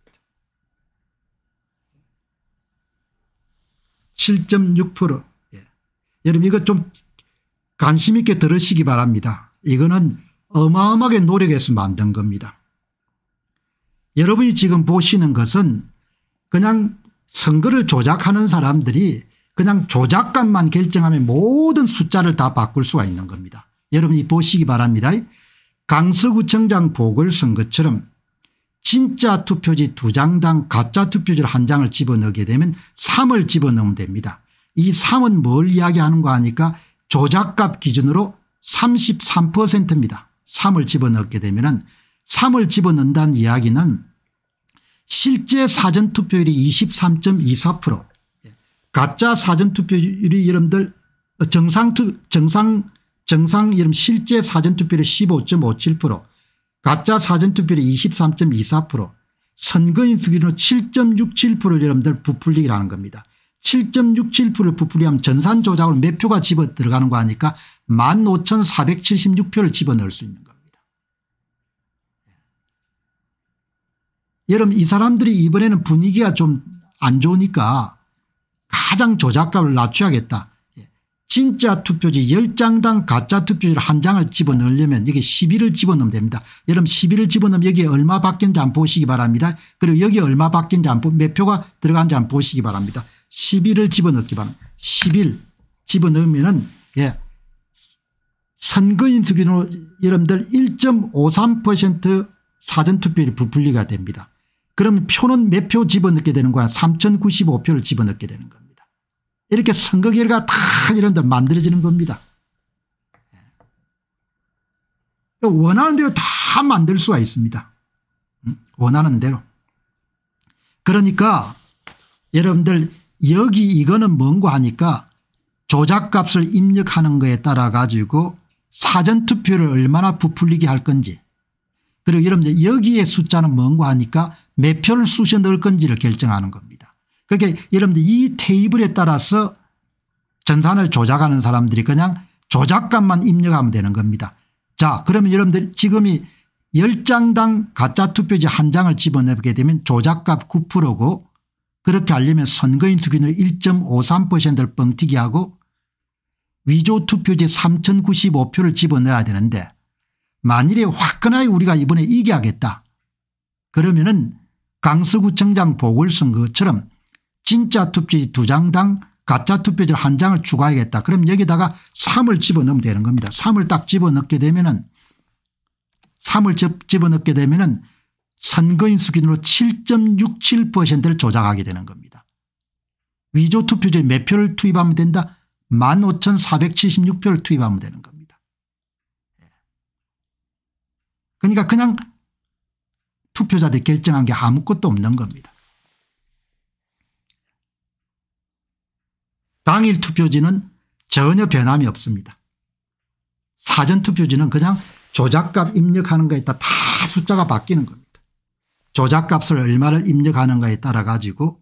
7.6% 예. 여러분 이거 좀 관심 있게 들으시기 바랍니다. 이거는 어마어마하게 노력해서 만든 겁니다. 여러분이 지금 보시는 것은 그냥 선거를 조작하는 사람들이 그냥 조작감만 결정하면 모든 숫자를 다 바꿀 수가 있는 겁니다. 여러분이 보시기 바랍니다. 강서구청장 보궐선거처럼 진짜 투표지 두 장당 가짜 투표지를 한 장을 집어넣게 되면 3을 집어넣으면 됩니다. 이 3은 뭘 이야기하는가 하니까 조작값 기준으로 33%입니다. 3을 집어넣게 되면 은 3을 집어넣는다는 이야기는 실제 사전투표율이 23.24% 가짜 사전투표율이 여러분들 정상 정상, 정상 이름 실제 사전투표율이 15.57% 각자 사전투표율이 23.24% 선거인 수준으로 7.67%를 여러분들 부풀리기라는 겁니다. 7.67%를 부풀리면 전산 조작으로 몇 표가 집어 들어가는 거 아니까 15,476표를 집어넣을 수 있는 겁니다. 예. 여러분 이 사람들이 이번에는 분위기가 좀 안 좋으니까 가장 조작값을 낮춰야겠다. 진짜 투표지 10장당 가짜 투표지 한 장을 집어넣으려면 여기 11을 집어넣으면 됩니다. 여러분 11을 집어넣으면 여기에 얼마 바뀐지 안 보시기 바랍니다. 그리고 여기 에 얼마 바뀐지 안몇 표가 들어간지 안 보시기 바랍니다. 1 0일을 집어넣기 바랍니다. 1 0일 집어넣으면 은예 선거인 수준으로 여러분들 1.53% 사전투표율이 부풀리가 됩니다. 그럼 표는 몇 표 집어넣게 되는 거야 3095표를 집어넣게 되는 겁니다. 이렇게 선거 결과 다 이런 데 만들어지는 겁니다. 예. 원하는 대로 다 만들 수가 있습니다. 음, 원하는 대로. 그러니까 여러분들 여기 이거는 뭔고 하니까 조작값을 입력하는 거에 따라 가지고 사전투표를 얼마나 부풀리게 할 건지 그리고 여러분들 여기에 숫자는 뭔고 하니까 몇 표를 쑤셔 넣을 건지를 결정하는 겁니다. 그러니 여러분들 이 테이블에 따라서 전산을 조작하는 사람들이 그냥 조작값만 입력하면 되는 겁니다. 자 그러면 여러분들 지금이 10장당 가짜 투표지 한 장을 집어넣게 되면 조작값 9%고 그렇게 하려면 선거인 수준을 1.53%를 뻥튀기하고 위조 투표지 3095표를 집어넣어야 되는데 만일에 화끈하게 우리가 이번에 이겨야겠다. 그러면은 강서구청장 보궐선거처럼 진짜 투표지 두 장당 가짜 투표지를 한 장을 추가하겠다 그럼 여기다가 3을 집어넣으면 되는 겁니다. 3을 딱 집어넣게 되면은 3을 집어넣게 되면은 선거인 수준으로 7.67%를 조작하게 되는 겁니다. 위조 투표지에 몇 표를 투입하면 된다? 15,476표를 투입하면 되는 겁니다. 예. 그러니까 그냥 투표자들이 결정한 게 아무것도 없는 겁니다. 당일 투표지는 전혀 변함이 없습니다. 사전투표지는 그냥 조작값 입력하는 것에 따라 다 숫자가 바뀌는 겁니다. 조작값을 얼마를 입력하는가에 따라 가지고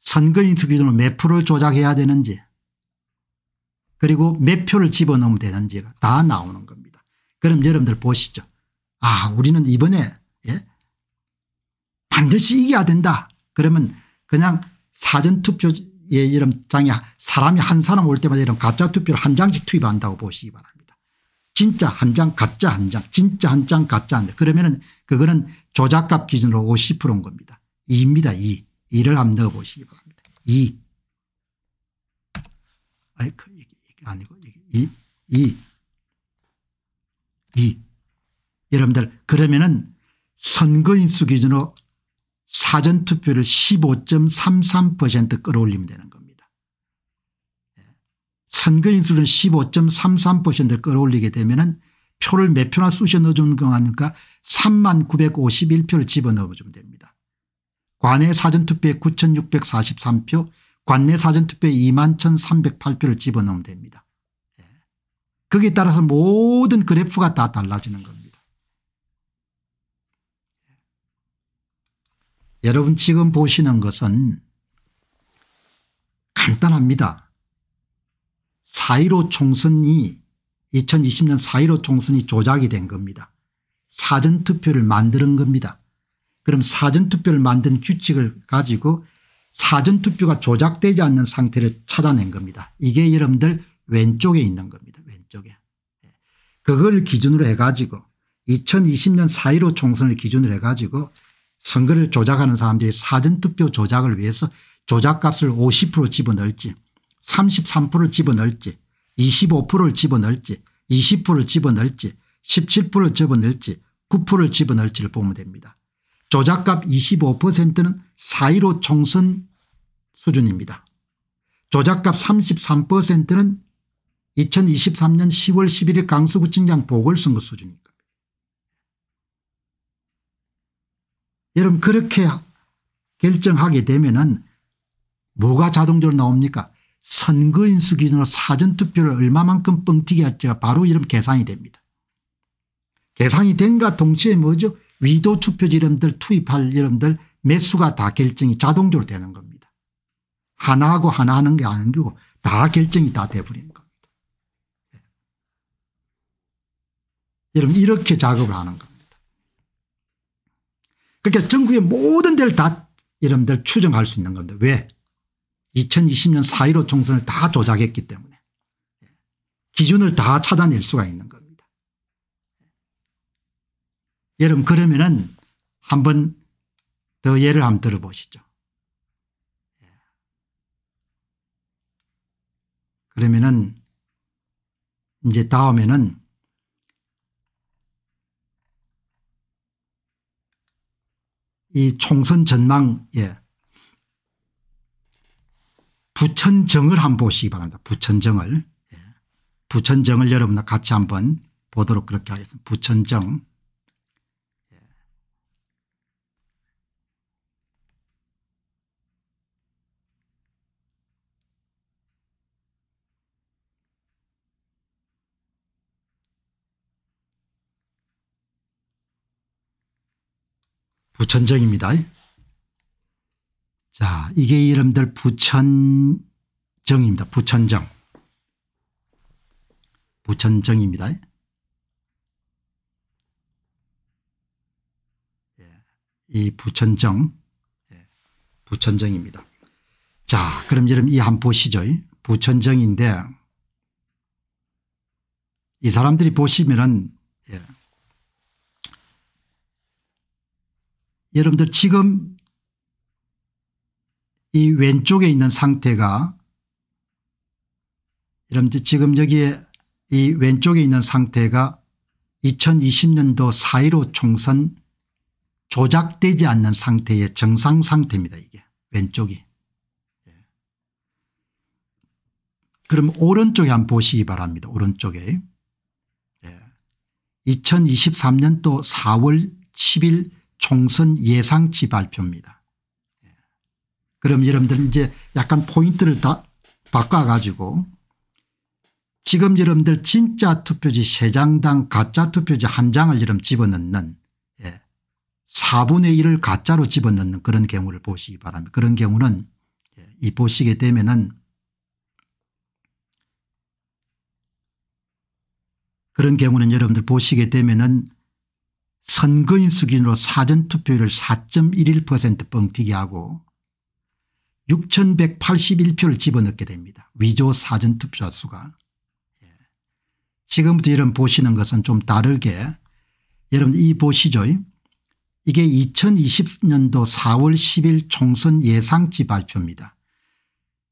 선거인수 기준으로 몇 표를 조작해야 되는지 그리고 몇 표를 집어넣으면 되는지가 다 나오는 겁니다. 그럼 여러분들 보시죠. 아 우리는 이번에 예? 반드시 이겨야 된다. 그러면 그냥 사전투표 지 예, 이런 장에 사람이 한 사람 올 때마다 이런 가짜 투표를 한 장씩 투입한다고 보시기 바랍니다. 진짜 한 장 가짜 한장 진짜 한 장 가짜 한장 그러면은 그거는 조작값 기준으로 50%인 겁니다. 2입니다. 2. 2를 한번 넣어보시기 바랍니다. 2. 아이그 이게 아니고 이게 2. 2. 2. 여러분들 그러면은 선거인수 기준으로 사전투표를 15.33% 끌어올리면 되는 겁니다. 예. 선거인수를 15.33%를 끌어올리게 되면 표를 몇 표나 쑤셔 넣어주는 거니까 3만 951표를 집어넣어주면 됩니다. 관내 사전투표에 9,643표 관내 사전투표에 2만 1,308표를 집어넣으면 됩니다. 예. 거기에 따라서 모든 그래프가 다 달라지는 겁니다. 여러분 지금 보시는 것은 간단합니다. 4.15 총선이 2020년 4.15 총선이 조작이 된 겁니다. 사전투표를 만드는 겁니다. 그럼 사전투표를 만든 규칙을 가지고 사전투표가 조작되지 않는 상태를 찾아낸 겁니다. 이게 여러분들 왼쪽에 있는 겁니다. 왼쪽에. 예. 그걸 기준으로 해가지고 2020년 4.15 총선을 기준으로 해가지고 선거를 조작하는 사람들이 사전투표 조작을 위해서 조작값을 50% 집어넣을지 33%를 집어넣을지 25%를 집어넣을지 20%를 집어넣을지 17%를 집어넣을지 9%를 집어넣을지를 보면 됩니다. 조작값 25%는 4.15 총선 수준입니다. 조작값 33%는 2023년 10월 11일 강서구청장 보궐선거 수준입니다. 여러분 그렇게 결정하게 되면은 뭐가 자동적으로 나옵니까 선거인수 기준으로 사전투표를 얼마만큼 뻥튀기 할지가 바로 이런 계산이 됩니다. 계산이 된과 동시에 뭐죠 위도 투표지 이름들 투입할 이름들 매수가 다 결정이 자동적으로 되는 겁니다. 하나하고 하나 하는 게 아니고 다 결정이 다 돼버리는 겁니다. 예. 여러분 이렇게 작업을 하는 겁니다. 그러니까 전국의 모든 데를 다 여러분들 추정할 수 있는 겁니다. 왜? 2020년 4.15 총선을 다 조작했기 때문에 기준을 다 찾아낼 수가 있는 겁니다. 여러분 그러면은 한번 더 예를 한번 들어보시죠. 그러면은 이제 다음에는 이 총선 전망에 예. 부천정을 한번 보시기 바랍니다. 부천정을. 예. 부천정을 여러분 같이 한번 보도록 그렇게 하겠습니다. 부천정. 부천정입니다. 자, 이게 이름들 부천정입니다. 부천정. 부천정입니다. 예. 이 부천정, 예. 부천정입니다. 자, 그럼 여러분 이한 보시죠. 부천정인데 이 사람들이 보시면은 여러분들 지금 이 왼쪽에 있는 상태가 여러분들 지금 여기에 이 왼쪽에 있는 상태가 2020년도 4.15 총선 조작되지 않는 상태의 정상 상태입니다 이게 왼쪽이. 예. 그럼 오른쪽에 한번 보시기 바랍니다. 오른쪽에. 2023년도 4월 10일 총선 예상치 발표입니다. 예. 그럼 여러분들 이제 약간 포인트를 다 바꿔가지고 지금 여러분들 진짜 투표지 3장당 가짜 투표지 1장을 여러분 집어넣는 예. 4분의 1을 가짜로 집어넣는 그런 경우를 보시기 바랍니다. 그런 경우는 예. 이 보시게 되면은 그런 경우는 여러분들 보시게 되면은 선거인 수준으로 사전투표율을 4.11% 뻥튀기하고 6181표를 집어넣게 됩니다. 위조 사전투표자 수가. 예. 지금부터 여러분 보시는 것은 좀 다르게 여러분 이 보시죠. 이게 2020년도 4월 10일 총선 예상치 발표입니다.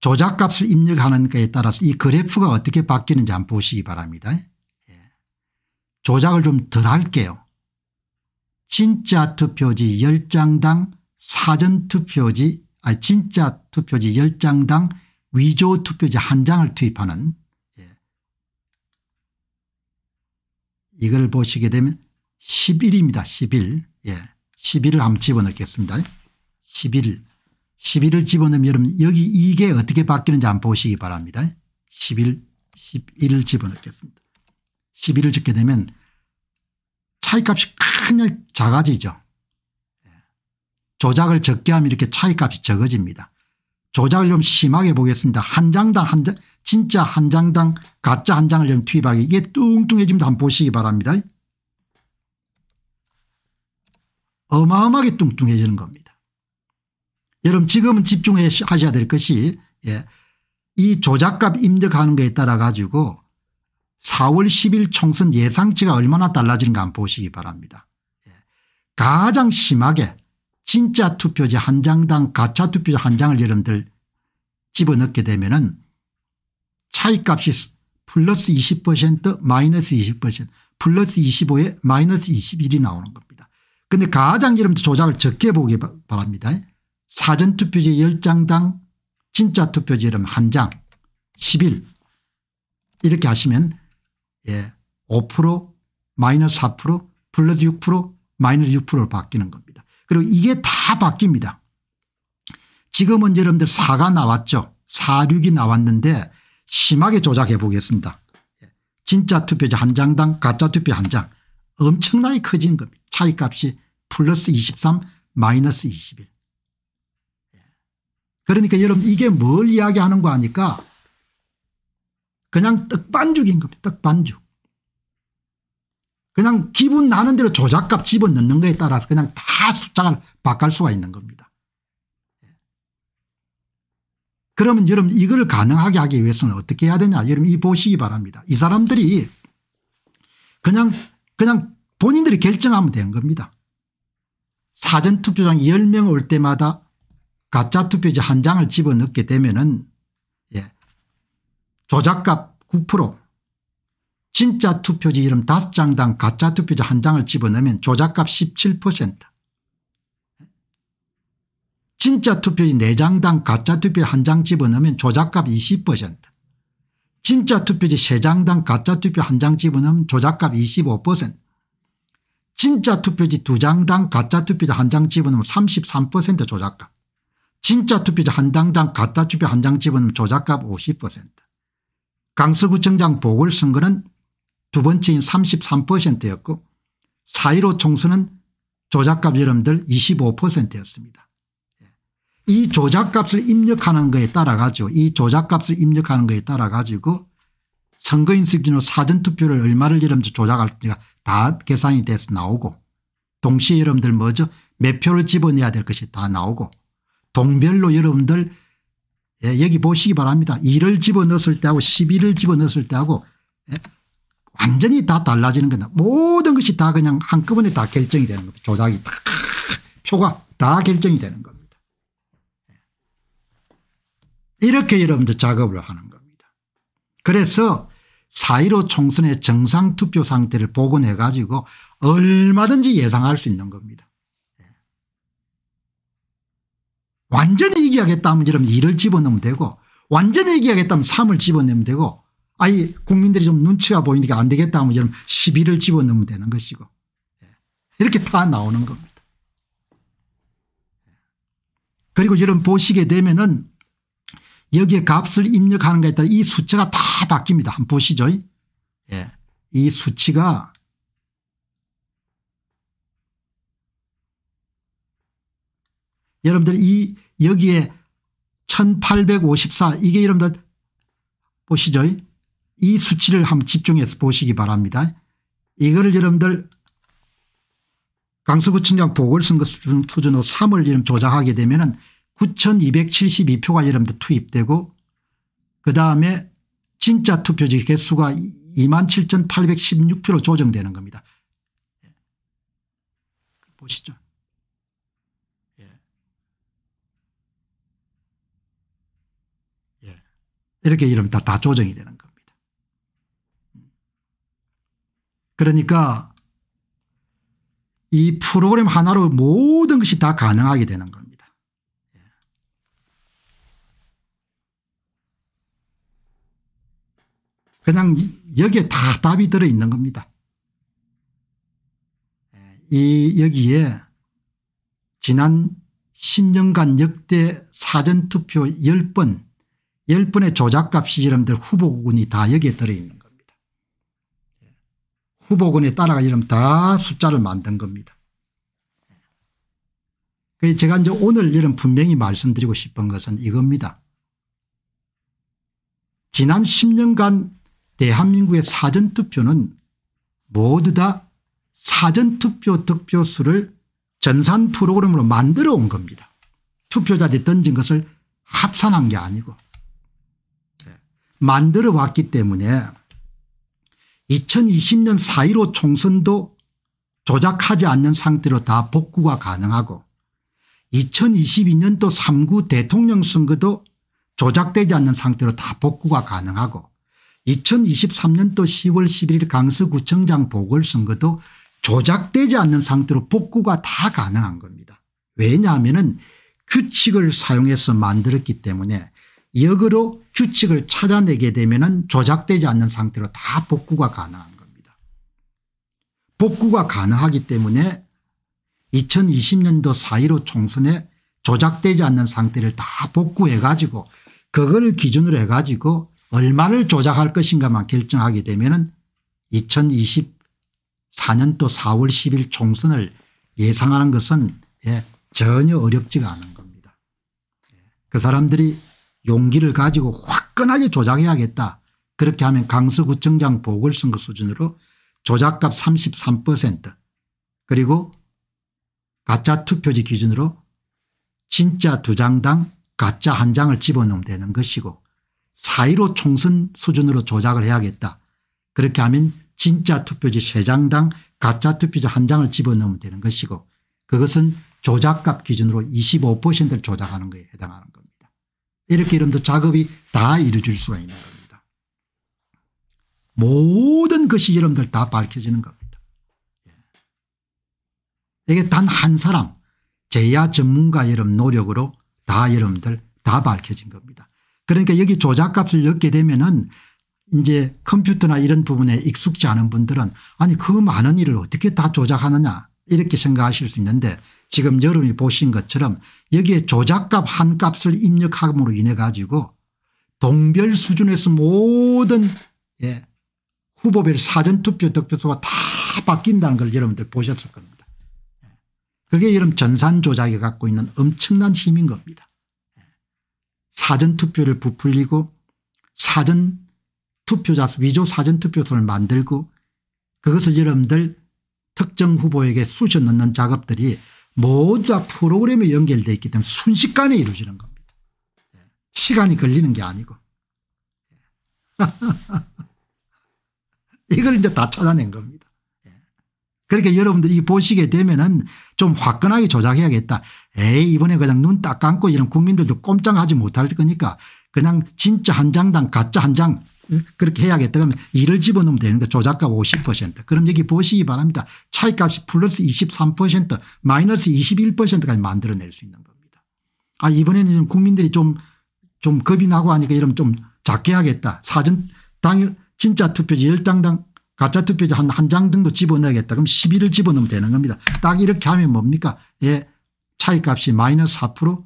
조작값을 입력하는 것에 따라서 이 그래프가 어떻게 바뀌는지 한번 보시기 바랍니다. 예. 조작을 좀 덜 할게요. 진짜 투표지 10장당 사전 투표지 아 진짜 투표지 10장당 위조 투표지 한 장을 투입하는 예. 이걸 보시게 되면 1 1입니다1 1일 예. 1 0을 한번 집어넣겠습니다. 1 1 1 1을 집어넣으면 여러분 여기 이게 어떻게 바뀌는지 한번 보시기 바랍니다. 1 1 11을 집어넣겠습니다. 11을 적게 되면 차이값이 큰일 작아지죠. 예. 조작을 적게 하면 이렇게 차이값이 적어집니다. 조작을 좀 심하게 보겠습니다. 한 장당 한 장, 진짜 한 장당 가짜 한 장을 좀 투입하기 이게 뚱뚱해집니다. 한번 보시기 바랍니다. 어마어마하게 뚱뚱해지는 겁니다. 여러분 지금은 집중하셔야 될 것이 예, 이 조작값 입력하는 것에 따라 가지고 4월 10일 총선 예상치가 얼마나 달라지는가 한번 보시기 바랍니다. 예. 가장 심하게 진짜 투표지 한 장당 가짜 투표지 한 장을 여러분들 집어넣게 되면 은 차이값이 플러스 20% 마이너스 20% 플러스 25에 마이너스 21이 나오는 겁니다. 그런데 가장 여러분들 조작을 적게 보기 바랍니다. 사전투표지 10장당 진짜 투표지 여러분 1장 10일 이렇게 하시면 예, 5% 마이너스 4% 플러스 6% 마이너스 6%로 바뀌는 겁니다. 그리고 이게 다 바뀝니다. 지금은 여러분들 4가 나왔죠. 4, 6이 나왔는데 심하게 조작해 보겠습니다. 예, 진짜 투표지 한 장당 가짜 투표 한 장 엄청나게 커진 겁니다. 차이값이 플러스 23 마이너스 21. 예. 그러니까 여러분 이게 뭘 이야기하는 거 아니까 그냥 떡반죽인 겁니다. 떡반죽. 그냥 기분 나는 대로 조작값 집어넣는 거에 따라서 그냥 다 숫자를 바꿀 수가 있는 겁니다. 그러면 여러분 이걸 가능하게 하기 위해서는 어떻게 해야 되냐 여러분 이 보시기 바랍니다. 이 사람들이 그냥 그냥 본인들이 결정하면 되는 겁니다. 사전투표장 10명 올 때마다 가짜투표지 한 장을 집어넣게 되면 은 조작값 9% 진짜 투표지 이름 5장당 가짜 투표지 한장을 집어넣으면 조작값 17% 진짜 투표지 4장당 가짜 투표지 한 장 집어넣으면 조작값 20% 진짜 투표지 3장당 가짜 투표 한 장 집어넣으면 조작값 25% 진짜 투표지 2장당 가짜 투표지 한 장 집어넣으면 33% 조작값 진짜 투표지 한장당 가짜 투표 한 장 집어넣으면 조작값 50% 강서구청장 보궐선거는 두 번째인 33%였고 4.15 총선은 조작값 여러분들 25%였습니다. 예. 이 조작값을 입력하는 것에 따라 가지고 이 조작값을 입력하는 것에 따라 가지고 선거인수 준으로 사전투표를 얼마를 여러분들 조작할지가 다 계산이 돼서 나오고 동시에 여러분들 뭐죠 몇 표를 집어내야 될 것이 다 나오고 동별로 여러분들 예, 여기 보시기 바랍니다. 2를 집어넣었을 때하고 12를 집어넣었을 때하고 예, 완전히 다 달라지는 겁니다 모든 것이 다 그냥 한꺼번에 다 결정이 되는 겁니다. 조작이 다 표가 다 결정이 되는 겁니다. 예. 이렇게 여러분들 작업을 하는 겁니다. 그래서 4.15 총선의 정상투표 상태를 복원해 가지고 얼마든지 예상할 수 있는 겁니다. 완전히 이기하겠다 하면 여러분 2를 집어넣으면 되고 완전히 이기하겠다 하면 3을 집어넣으면 되고 아예 국민들이 좀 눈치가 보이니까 안 되겠다 하면 여러분 11을 집어넣으면 되는 것이고 예. 이렇게 다 나오는 겁니다. 예. 그리고 여러분 보시게 되면은 여기에 값을 입력하는 것에 따라 이 수치가 다 바뀝니다. 한번 보시죠. 예. 이 수치가 여러분들 이 여기에 1854 이게 여러분들 보시죠. 이 수치를 한번 집중해서 보시기 바랍니다. 이거를 여러분들 강서구청장 보궐선거 수준으로 3월 이름 조작하게 되면 은 9272표가 여러분들 투입되고 그다음에 진짜 투표지 개수가 27,816표로 조정되는 겁니다. 예. 보시죠. 이렇게 이름 다, 다 조정이 되는 겁니다. 그러니까 이 프로그램 하나로 모든 것이 다 가능하게 되는 겁니다. 예. 그냥 여기에 다 답이 들어있는 겁니다. 예. 이 여기에 지난 10년간 역대 사전투표 10번 10분의 조작값이 이름들 후보군이 다 여기에 들어있는 겁니다. 후보군에 따라가 이름 다 숫자를 만든 겁니다. 제가 이제 오늘 이름 분명히 말씀드리고 싶은 것은 이겁니다. 지난 10년간 대한민국의 사전투표는 모두 다 사전투표 득표수를 전산 프로그램으로 만들어 온 겁니다. 투표자들이 던진 것을 합산한 게 아니고 만들어 왔기 때문에 2020년 4.15 총선도 조작하지 않는 상태로 다 복구가 가능하고 2022년도 3구 대통령 선거도 조작되지 않는 상태로 다 복구가 가능하고 2023년도 10월 11일 강서구청장 보궐선거도 조작되지 않는 상태로 복구가 다 가능한 겁니다. 왜냐하면 규칙을 사용해서 만들었기 때문에 역으로 규칙을 찾아내게 되면 조작되지 않는 상태로 다 복구가 가능한 겁니다. 복구가 가능하기 때문에 2020년도 4.15 총선에 조작되지 않는 상태를 다 복구해 가지고 그걸 기준으로 해 가지고 얼마를 조작할 것인가만 결정하게 되면 2024년도 4월 10일 총선을 예상하는 것은 예, 전혀 어렵지가 않은 겁니다. 예, 그 사람들이 용기를 가지고 화끈하게 조작해야겠다. 그렇게 하면 강서구청장 보궐선거 수준으로 조작값 33% 그리고 가짜 투표지 기준으로 진짜 두 장당 가짜 한 장을 집어넣으면 되는 것이고 사1로 총선 수준으로 조작을 해야겠다. 그렇게 하면 진짜 투표지 세장당 가짜 투표지 한 장을 집어넣으면 되는 것이고 그것은 조작값 기준으로 25%를 조작하는 것에 해당하는 겁니다. 이렇게 여러분들 작업이 다 이루어질 수가 있는 겁니다. 모든 것이 여러분들 다 밝혀지는 겁니다. 예. 이게 단 한 사람 제야 전문가 여러분 노력으로 다 여러분들 다 밝혀진 겁니다. 그러니까 여기 조작값을 넣게 되면은 이제 컴퓨터나 이런 부분에 익숙지 않은 분들은 아니 그 많은 일을 어떻게 다 조작하느냐 이렇게 생각하실 수 있는데 지금 여러분이 보신 것처럼 여기에 조작값 한 값을 입력함으로 인해 가지고 동별 수준에서 모든 예, 후보별 사전투표 득표수가 다 바뀐다는 걸 여러분들 보셨을 겁니다. 예. 그게 여러분 전산 조작이 갖고 있는 엄청난 힘인 겁니다. 예. 사전투표를 부풀리고 사전 투표자 위조 사전 투표소를 만들고 그것을 여러분들 특정 후보에게 쑤셔 넣는 작업들이 모두 다 프로그램에 연결되어 있기 때문에 순식간에 이루어지는 겁니다. 예. 시간이 걸리는 게 아니고. 예. 이걸 이제 다 찾아낸 겁니다. 예. 그러니 여러분들이 보시게 되면은 좀 화끈하게 조작해야겠다. 에이, 이번에 그냥 눈 딱 감고 이런 국민들도 꼼짝하지 못할 거니까 그냥 진짜 한 장당 가짜 한장 그렇게 해야겠다 그러면 일을 집어넣으면 되는 거조작가50% 그럼 여기 보시기 바랍니다. 차이값이 플러스 23% 마이너스 21%까지 만들어낼 수 있는 겁니다. 아 이번에는 국민들이 좀 좀 겁이 나고 하니까 이러면 좀 작게 하겠다. 사전 당일 진짜 투표지 10장당 가짜 투표지 한 한 장 정도 집어넣어야겠다. 그럼 11을 집어넣으면 되는 겁니다. 딱 이렇게 하면 뭡니까 예 차이값이 마이너스 4%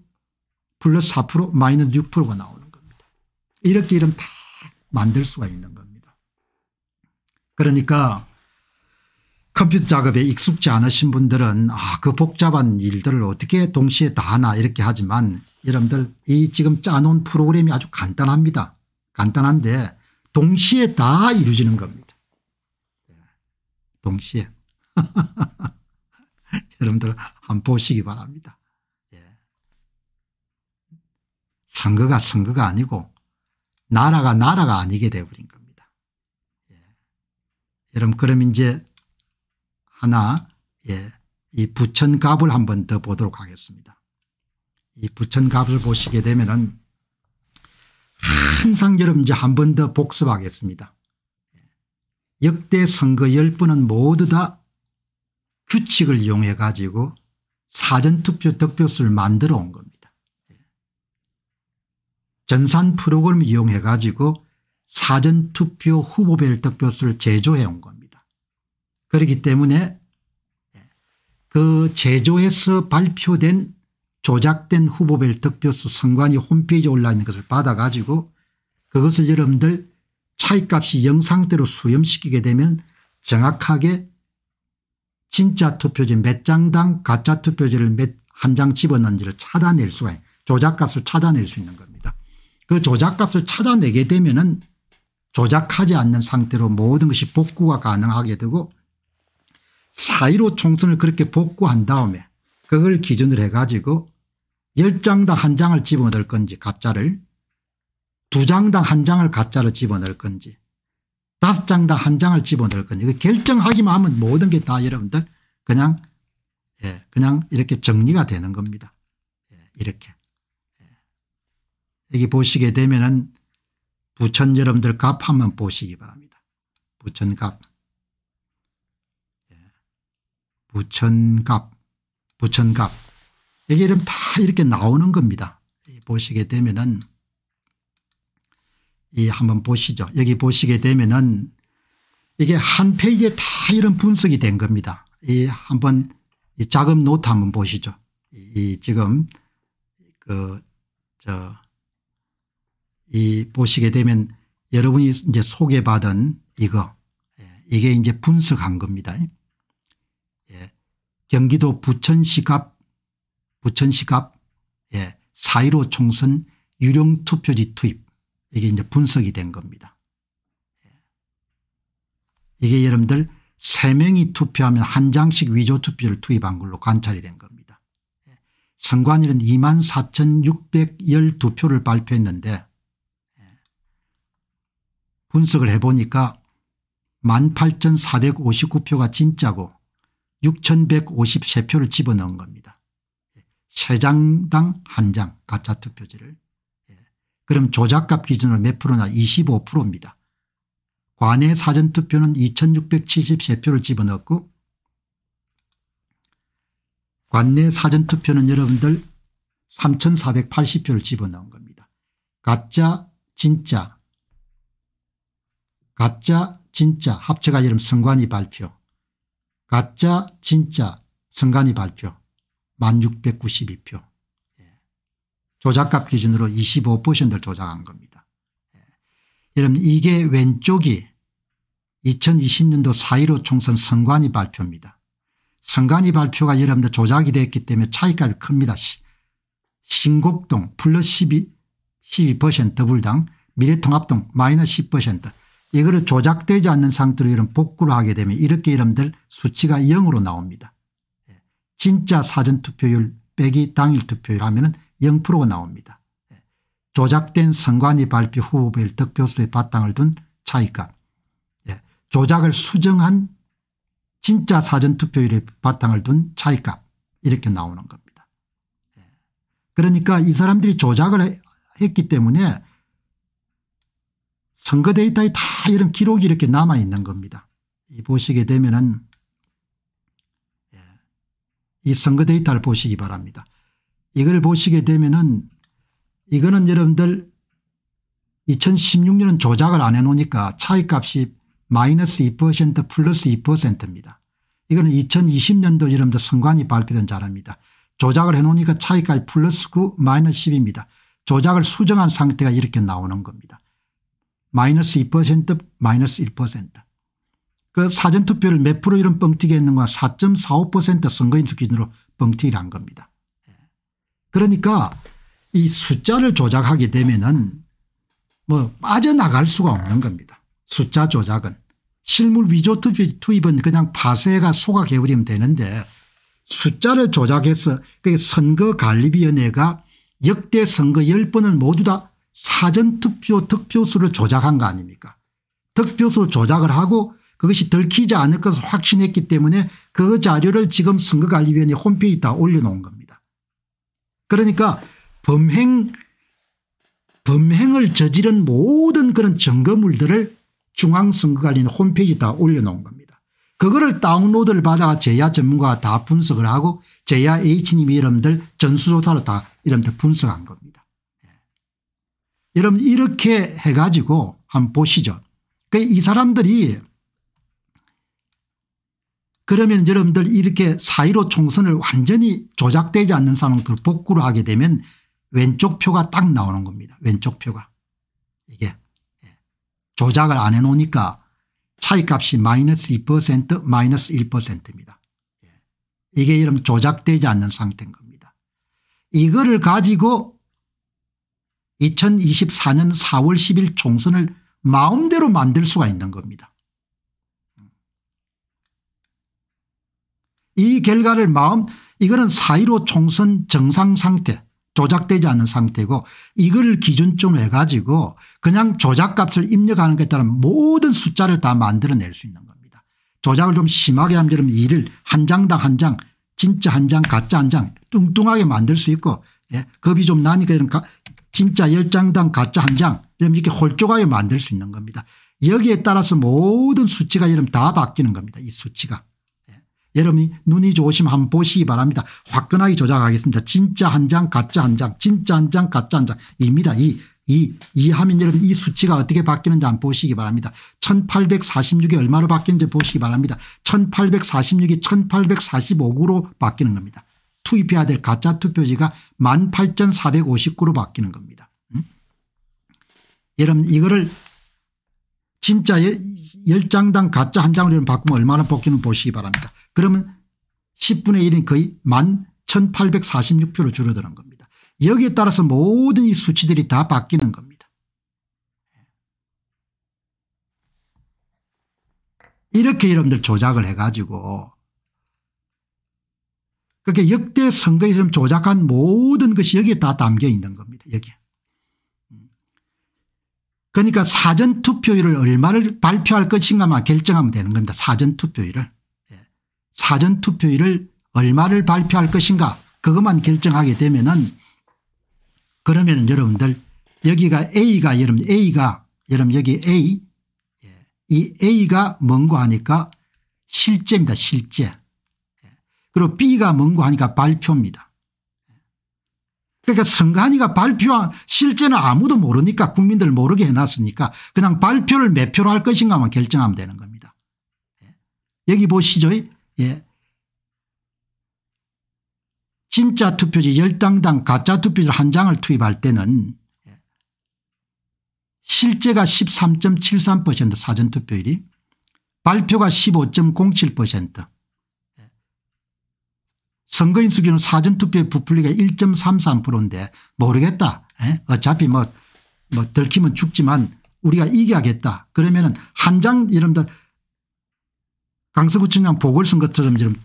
플러스 4% 마이너스 6%가 나오는 겁니다. 이렇게 이러면 다 만들 수가 있는 겁니다. 그러니까 컴퓨터 작업에 익숙지 않으신 분들은 아그 복잡한 일들을 어떻게 동시에 다 하나 이렇게 하지만 여러분들 이 지금 짜놓은 프로그램이 아주 간단합니다. 간단한데 동시에 다 이루어지는 겁니다. 네. 동시에. 여러분들 한번 보시기 바랍니다. 예. 선거가 선거가 아니고 나라가 나라가 아니게 되어버린 겁니다. 예. 여러분 그럼 이제 하나 예. 이 부천갑을 한 번 더 보도록 하겠습니다. 이 부천갑을 보시게 되면은 항상 여러분 이제 한 번 더 복습하겠습니다. 예. 역대 선거 1 0은 모두 다 규칙을 이용해 가지고 사전투표 득표수를 만들어 온 겁니다. 전산 프로그램 을 이용해 가지고 사전투표 후보별 득표수를 제조해 온 겁니다. 그렇기 때문에 예, 그 제조에서 발표된 조작된 후보별 득표수 선관위 홈페이지에 올라있는 것을 받아 가지고 그것을 여러분들 차이값이 영상대로 수렴시키게 되면 정확하게 진짜 투표지 몇 장당 가짜 투표지를 몇 한 장 집어넣은지를 찾아낼 수가 조작값을 찾아낼 수 있는 겁니다. 그 조작값을 찾아내게 되면은 조작하지 않는 상태로 모든 것이 복구가 가능하게 되고 사이로 총선을 그렇게 복구한 다음에 그걸 기준으로 해가지고 10장당 한 장을 집어넣을 건지 가짜를 두장당한 장을 가짜를 집어넣을 건지 다섯 장당한 장을 집어넣을 건지 결정하기만 하면 모든 게 다 여러분들 그냥 예, 그냥 이렇게 정리가 되는 겁니다. 예, 이렇게. 여기 보시게 되면은 부천 여러분들 갑 한번 보시기 바랍니다. 부천 갑. 예. 부천 갑. 부천 갑. 여기 이름 다 이렇게 나오는 겁니다. 보시게 되면은 이 한번 보시죠. 여기 보시게 되면은 이게 한 페이지에 다 이런 분석이 된 겁니다. 이 한번 이 작업 노트 한번 보시죠. 이 지금 그저 이 보시게 되면 여러분이 이제 소개받은 이거 예, 이게 이제 분석한 겁니다. 예. 경기도 부천시 갑 부천시 갑 예. 4.15 총선 유령 투표지 투입 이게 이제 분석이 된 겁니다. 예. 이게 여러분들 3명이 투표하면 한 장씩 위조 투표를 투입한 걸로 관찰이 된 겁니다. 예. 선관위는 24,612표를 발표했는데 분석을 해보니까 18,459표가 진짜고 6,153표를 집어넣은 겁니다. 3장당 1장 가짜 투표지를. 예. 그럼 조작값 기준으로 몇 프로냐 25%입니다. 관내 사전투표는 2673표를 집어넣고 관내 사전투표는 여러분들 3480표를 집어넣은 겁니다. 가짜 진짜 가짜 진짜 합체가 이름 성관이 발표 가짜 진짜 성관이 발표 1692표 예. 조작값 기준으로 25%를 조작한 겁니다. 예. 여러분 이게 왼쪽이 2020년도 4.15 총선 선관위 발표입니다. 선관위 발표가 여러분들 조작이 됐기 때문에 차이값이 큽니다. 신곡동 플러스 12, 12% 더불당 미래통합동 마이너스 10% 이거를 조작되지 않는 상태로 이런 복구를 하게 되면 이렇게 이름들 수치가 0으로 나옵니다. 예. 진짜 사전투표율 빼기 당일 투표율 하면 은 0%가 나옵니다. 예. 조작된 선관위 발표 후보별 득표수의 바탕을 둔 차이값 예. 조작을 수정한 진짜 사전투표율의 바탕을 둔 차이값 이렇게 나오는 겁니다. 그러니까 이 사람들이 조작을 했기 때문에 선거 데이터에 다 이런 기록이 이렇게 남아 있는 겁니다. 이 보시게 되면은 예, 이 선거 데이터를 보시기 바랍니다. 이걸 보시게 되면은 이거는 여러분들 2016년은 조작을 안 해놓으니까 차이값이 마이너스 2% 플러스 2%입니다. 이거는 2020년도 여러분들 선관위 발표된 자료입니다. 조작을 해놓으니까 차이값이 플러스 9 마이너스 10입니다. 조작을 수정한 상태가 이렇게 나오는 겁니다. 마이너스 2% 마이너스 1%그 사전투표를 몇 프로 이런 뻥튀기 했는가 4.45% 선거인 수준으로 뻥튀기를 한 겁니다. 그러니까 이 숫자를 조작하게 되면은 뭐 빠져나갈 수가 없는 겁니다. 숫자 조작은 실물 위조 투입은 그냥 파쇄가 소가 개버리면 되는데 숫자를 조작해서 선거관리위원회가 역대 선거 10번을 모두 다 사전투표 득표수를 조작한 거 아닙니까 득표수 조작을 하고 그것이 들키지 않을 것을 확신했기 때문에 그 자료를 지금 선거관리위원회 홈페이지에다 올려놓은 겁니다. 그러니까 범행 범행을 저지른 모든 그런 증거물들을 중앙선거관리위원 홈페이지에다 올려놓은 겁니다. 그거를 다운로드를 받아 제야 전문가가 다 분석을 하고 제야 H님 이름들 전수조사로 다 이름들 분석한 겁니다. 여러분 이렇게 해가지고 한번 보시죠. 그 이 사람들이 그러면 여러분들 이렇게 사1로 총선을 완전히 조작되지 않는 상황을 복구를 하게 되면 왼쪽 표가 딱 나오는 겁니다. 왼쪽 표가. 이게 예. 조작을 안 해놓으니까 차이값이 마이너스 2% 마이너스 1%입니다. 예. 이게 이런 조작되지 않는 상태인 겁니다. 이거를 가지고 2024년 4월 10일 총선을 마음대로 만들 수가 있는 겁니다. 이 결과를 마음 이거는 4.15 총선 정상 상태 조작되지 않은 상태고 이걸 기준점으로 해가지고 그냥 조작값을 입력하는 것에 따른 모든 숫자를 다 만들어낼 수 있는 겁니다. 조작을 좀 심하게 하면 여러 일을 한 장당 한 장 진짜 한 장 가짜 한 장 뚱뚱하게 만들 수 있고 예, 겁이 좀 나니까 진짜 10장당 가짜 한장 이러면 이렇게 홀쭉하게 만들 수 있는 겁니다. 여기에 따라서 모든 수치가 여러분 다 바뀌는 겁니다. 이 수치가. 예. 여러분이 눈이 좋으시면 한번 보시기 바랍니다. 화끈하게 조작하겠습니다. 진짜 한 장 가짜 한장 진짜 한 장 가짜 한 장입니다. 이, 이, 이 하면 여러분 이 수치가 어떻게 바뀌는지 한번 보시기 바랍니다. 1846이 얼마로 바뀌는지 보시기 바랍니다. 1846이 1 8 4 5으로 바뀌는 겁니다. 투입해야 될 가짜 투표지가 18,459로 바뀌는 겁니다. 음? 여러분 이거를 진짜 10장당 가짜 한 장으로 바꾸면 얼마나 복귀는 보시기 바랍니다. 그러면 10분의 1이 거의 11,846표로 줄어드는 겁니다. 여기에 따라서 모든 이 수치들이 다 바뀌는 겁니다. 이렇게 여러분들 조작을 해가지고 그렇게 역대 선거에서 조작한 모든 것이 여기에 다 담겨 있는 겁니다. 여기에. 그러니까 사전투표율을 얼마를 발표할 것인가만 결정하면 되는 겁니다. 사전투표율을. 예. 사전투표율을 얼마를 발표할 것인가 그것만 결정하게 되면은 그러면은 여러분들 여기가 A가 여러분 A가 여러분 여기 A 예. 이 A가 뭔고 하니까 실제입니다. 실제. 그리고 B가 뭔고 하니까 발표입니다. 그러니까 선관위가 발표한 실제는 아무도 모르니까 국민들 모르게 해놨으니까 그냥 발표를 몇 표로 할 것인가만 결정하면 되는 겁니다. 예. 여기 보시죠. 예. 진짜 투표지 열당당 가짜 투표지 한 장을 투입할 때는 실제가 13.73% 사전투표율이 발표가 15.07% 선거인 수준은 사전투표의 부풀리가 1.33%인데 모르겠다. 에? 어차피 뭐, 뭐 들키면 죽지만 우리가 이겨야겠다. 그러면은 한 장 이름들 강서구청장 보궐선거처럼 지금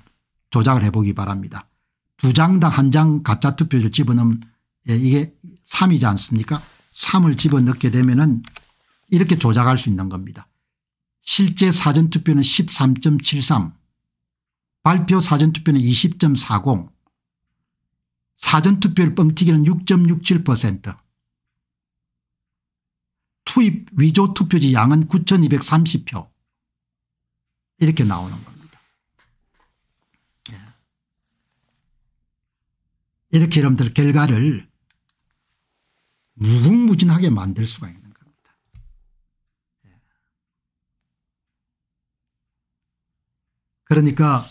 조작을 해보기 바랍니다. 두 장당 한 장 가짜 투표를 집어넣으면 예, 이게 3이지 않습니까 3을 집어넣게 되면은 이렇게 조작할 수 있는 겁니다. 실제 사전투표는 13.73 발표 사전투표는 20.40 사전투표율 뻥튀기는 6.67% 투입 위조 투표지 양은 9230표 이렇게 나오는 겁니다. 예. 이렇게 여러분들 결과를 무궁무진하게 만들 수가 있는 겁니다. 예. 그러니까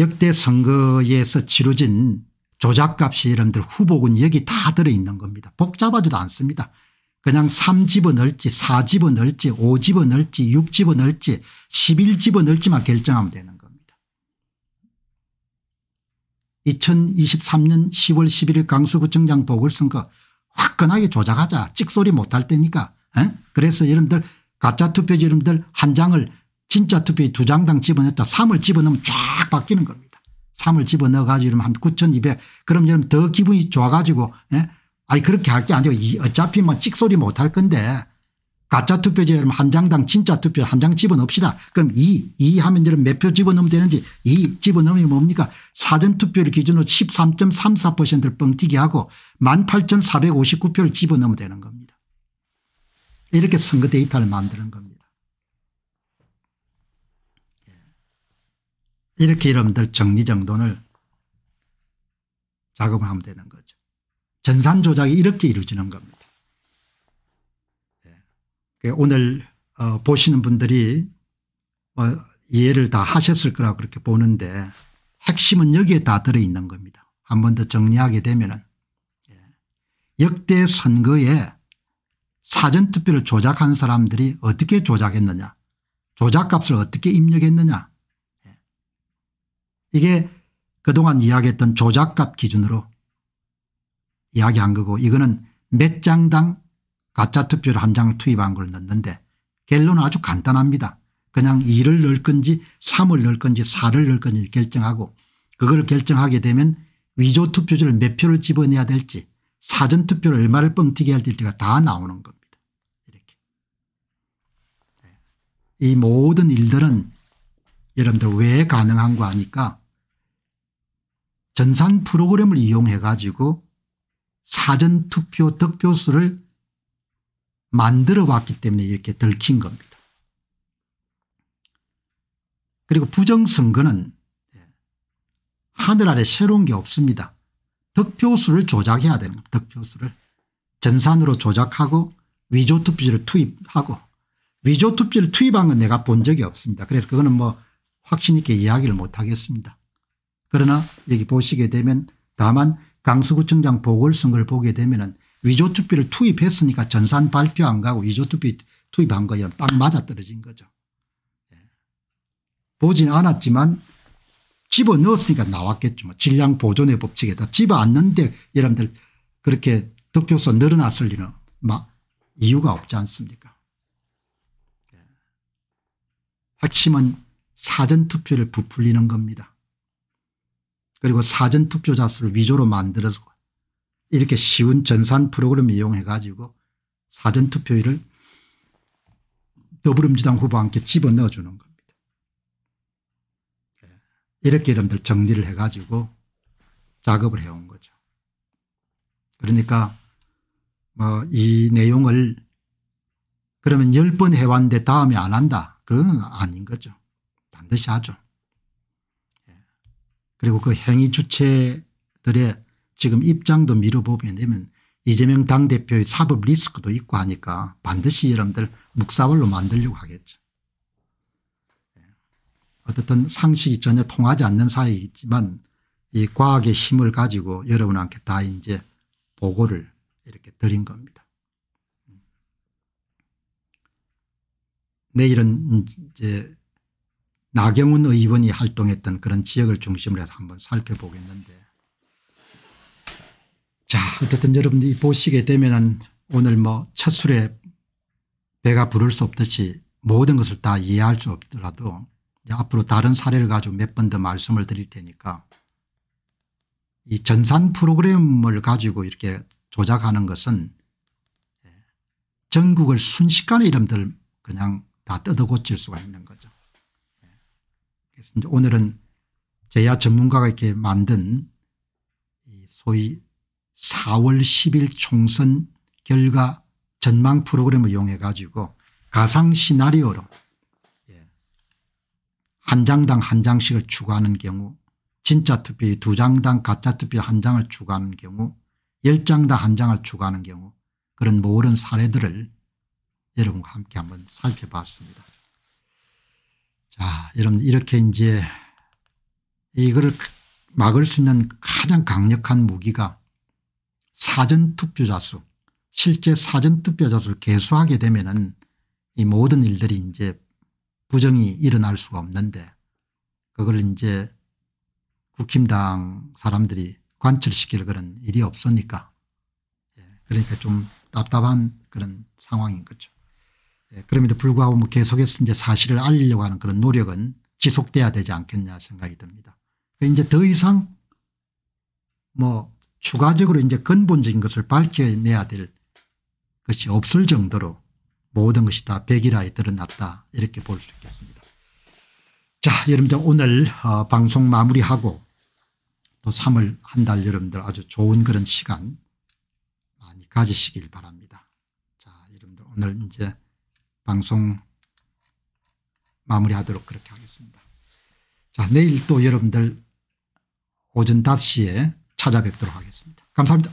역대 선거에서 치러진 조작값이여러분들 후보군 여기 다 들어있는 겁니다. 복잡하지도 않습니다. 그냥 3집어 넣을지 4집어 넣을지 5집어 넣을지 6집어 넣을지 11집어 넣을지만 결정하면 되는 겁니다. 2023년 10월 11일 강서구청장 보궐선거 화끈하게 조작하자 찍소리 못할 때니까 에? 그래서 여러분들 가짜 투표지 여러분들 한 장을 진짜 투표에 두 장당 집어넣었다. 3을 집어넣으면 쫙 바뀌는 겁니다. 3을 집어넣어 가지고 이러면 한9,200 그럼 여러분 더 기분이 좋아 가지고 예? 아니 그렇게 할 게 아니고 어차피 뭐 찍소리 못할 건데 가짜 투표제 여러분 한 장당 진짜 투표 한 장 집어넣읍시다. 그럼 2, 2 하면 여러분 몇 표 집어넣으면 되는지 2 집어넣으면 뭡니까 사전투표를 기준으로 13.34%를 뻥튀기 하고 18,459표를 집어넣으면 되는 겁니다. 이렇게 선거 데이터를 만드는 겁니다. 이렇게 여러분들 정리정돈을 작업을 하면 되는 거죠. 전산 조작이 이렇게 이루어지는 겁니다. 예. 그 오늘 어 보시는 분들이 뭐 이해를 다 하셨을 거라고 그렇게 보는데 핵심은 여기에 다 들어있는 겁니다. 한 번 더 정리하게 되면 예. 역대 선거에 사전투표를 조작한 사람들이 어떻게 조작했느냐 조작값을 어떻게 입력했느냐 이게 그동안 이야기했던 조작값 기준으로 이야기한 거고 이거는 몇 장당 가짜 투표를 한 장을 투입한 걸 넣는데 결론은 아주 간단합니다. 그냥 2를 넣을 건지 3을 넣을 건지 4를 넣을 건지 결정하고 그걸 결정하게 되면 위조 투표지를 몇 표를 집어내야 될지 사전 투표를 얼마를 뻥튀기 해야 될지가 다 나오는 겁니다. 이렇게. 네. 이 모든 일들은 여러분들 왜 가능한 거 아니까 전산 프로그램을 이용해 가지고 사전투표 득표수를 만들어 왔기 때문에 이렇게 들킨 겁니다. 그리고 부정선거는 하늘 아래 새로운 게 없습니다. 득표수를 조작해야 되는 겁니다. 득표수를 전산으로 조작하고 위조투표지를 투입하고 위조투표를 지 투입한 건 내가 본 적이 없습니다. 그래서 그거는 뭐 확신 있게 이야기를 못하겠습니다. 그러나 여기 보시게 되면 다만 강서구청장 보궐선거를 보게 되면 위조투표를 투입했으니까 전산 발표 안 가고 위조투표 투입한 거랑 에딱 맞아떨어진 거죠. 예. 보지는 않았지만 집어넣었으니까 나왔겠죠. 뭐 질량 보존의 법칙에다 집어넣는데 여러분들 그렇게 득표수 늘어났을 리는 막 이유가 없지 않습니까 예. 핵심은 사전투표를 부풀리는 겁니다. 그리고 사전투표자 수를 위조로 만들어서 이렇게 쉬운 전산 프로그램 을 이용해 가지고 사전투표율을 더불어민주당 후보와 함께 집어넣어 주는 겁니다. 예. 이렇게 여러분들 정리를 해 가지고 작업을 해온 거죠. 그러니까 뭐 이 내용을 그러면 10번 해왔는데 다음에 안 한다. 그건 아닌 거죠. 반드시 하죠. 그리고 그 행위 주체들의 지금 입장도 미뤄보면 되면 이재명 당대표의 사법 리스크도 있고 하니까 반드시 여러분들 묵사벌로 만들려고 하겠죠. 예. 어떻든 상식이 전혀 통하지 않는 사이이지만 이 과학의 힘을 가지고 여러분한테 다 이제 보고를 이렇게 드린 겁니다. 음. 내일은 이제 나경원 의원이 활동했던 그런 지역을 중심으로 해서 한번 살펴보겠는데 자 어쨌든 여러분들이 보시게 되면 오늘 뭐첫 술에 배가 부를 수 없듯이 모든 것을 다 이해할 수 없더라도 앞으로 다른 사례를 가지고 몇 번 더 말씀을 드릴 테니까 이 전산 프로그램을 가지고 이렇게 조작하는 것은 예, 전국을 순식간에 이름들 그냥 다 뜯어고칠 수가 있는 거죠. 그래서 이제 오늘은 제야 전문가가 이렇게 만든 소위 4월 10일 총선 결과 전망 프로그램을 이용해 가지고 가상 시나리오로 예, 한 장당 한 장씩을 추가하는 경우 진짜 투표두 장당 가짜 투표 한 장을 추가하는 경우 열 장당 한 장을 추가하는 경우 그런 모든 사례들을 여러분과 함께 한번 살펴봤습니다. 자, 아, 여러분 이렇게 이제 이걸 그 막을 수 있는 가장 강력한 무기가 사전투표자 수 실제 사전투표자 수를 개수하게 되면은 이 모든 일들이 이제 부정이 일어날 수가 없는데 그걸 이제 국힘당 사람들이 관철시킬 그런 일이 없으니까 예, 그러니까 좀 답답한 그런 상황인 거죠. 예, 그럼에도 불구하고 뭐 계속해서 이제 사실을 알리려고 하는 그런 노력은 지속돼야 되지 않겠냐 생각이 듭니다. 그러니까 이제 더 이상 뭐 추가적으로 이제 근본적인 것을 밝혀내야 될 것이 없을 정도로 모든 것이 다 백일화에 드러났다 이렇게 볼 수 있겠습니다. 자 여러분들 오늘 어, 방송 마무리하고 또 3월 한 달 여러분들 아주 좋은 그런 시간 많이 가지시길 바랍니다. 자 여러분들 오늘 이제 방송 마무리하도록 그렇게 하겠습니다. 자 내일 또 여러분들 오전 5시에 찾아뵙도록 하겠습니다. 감사합니다.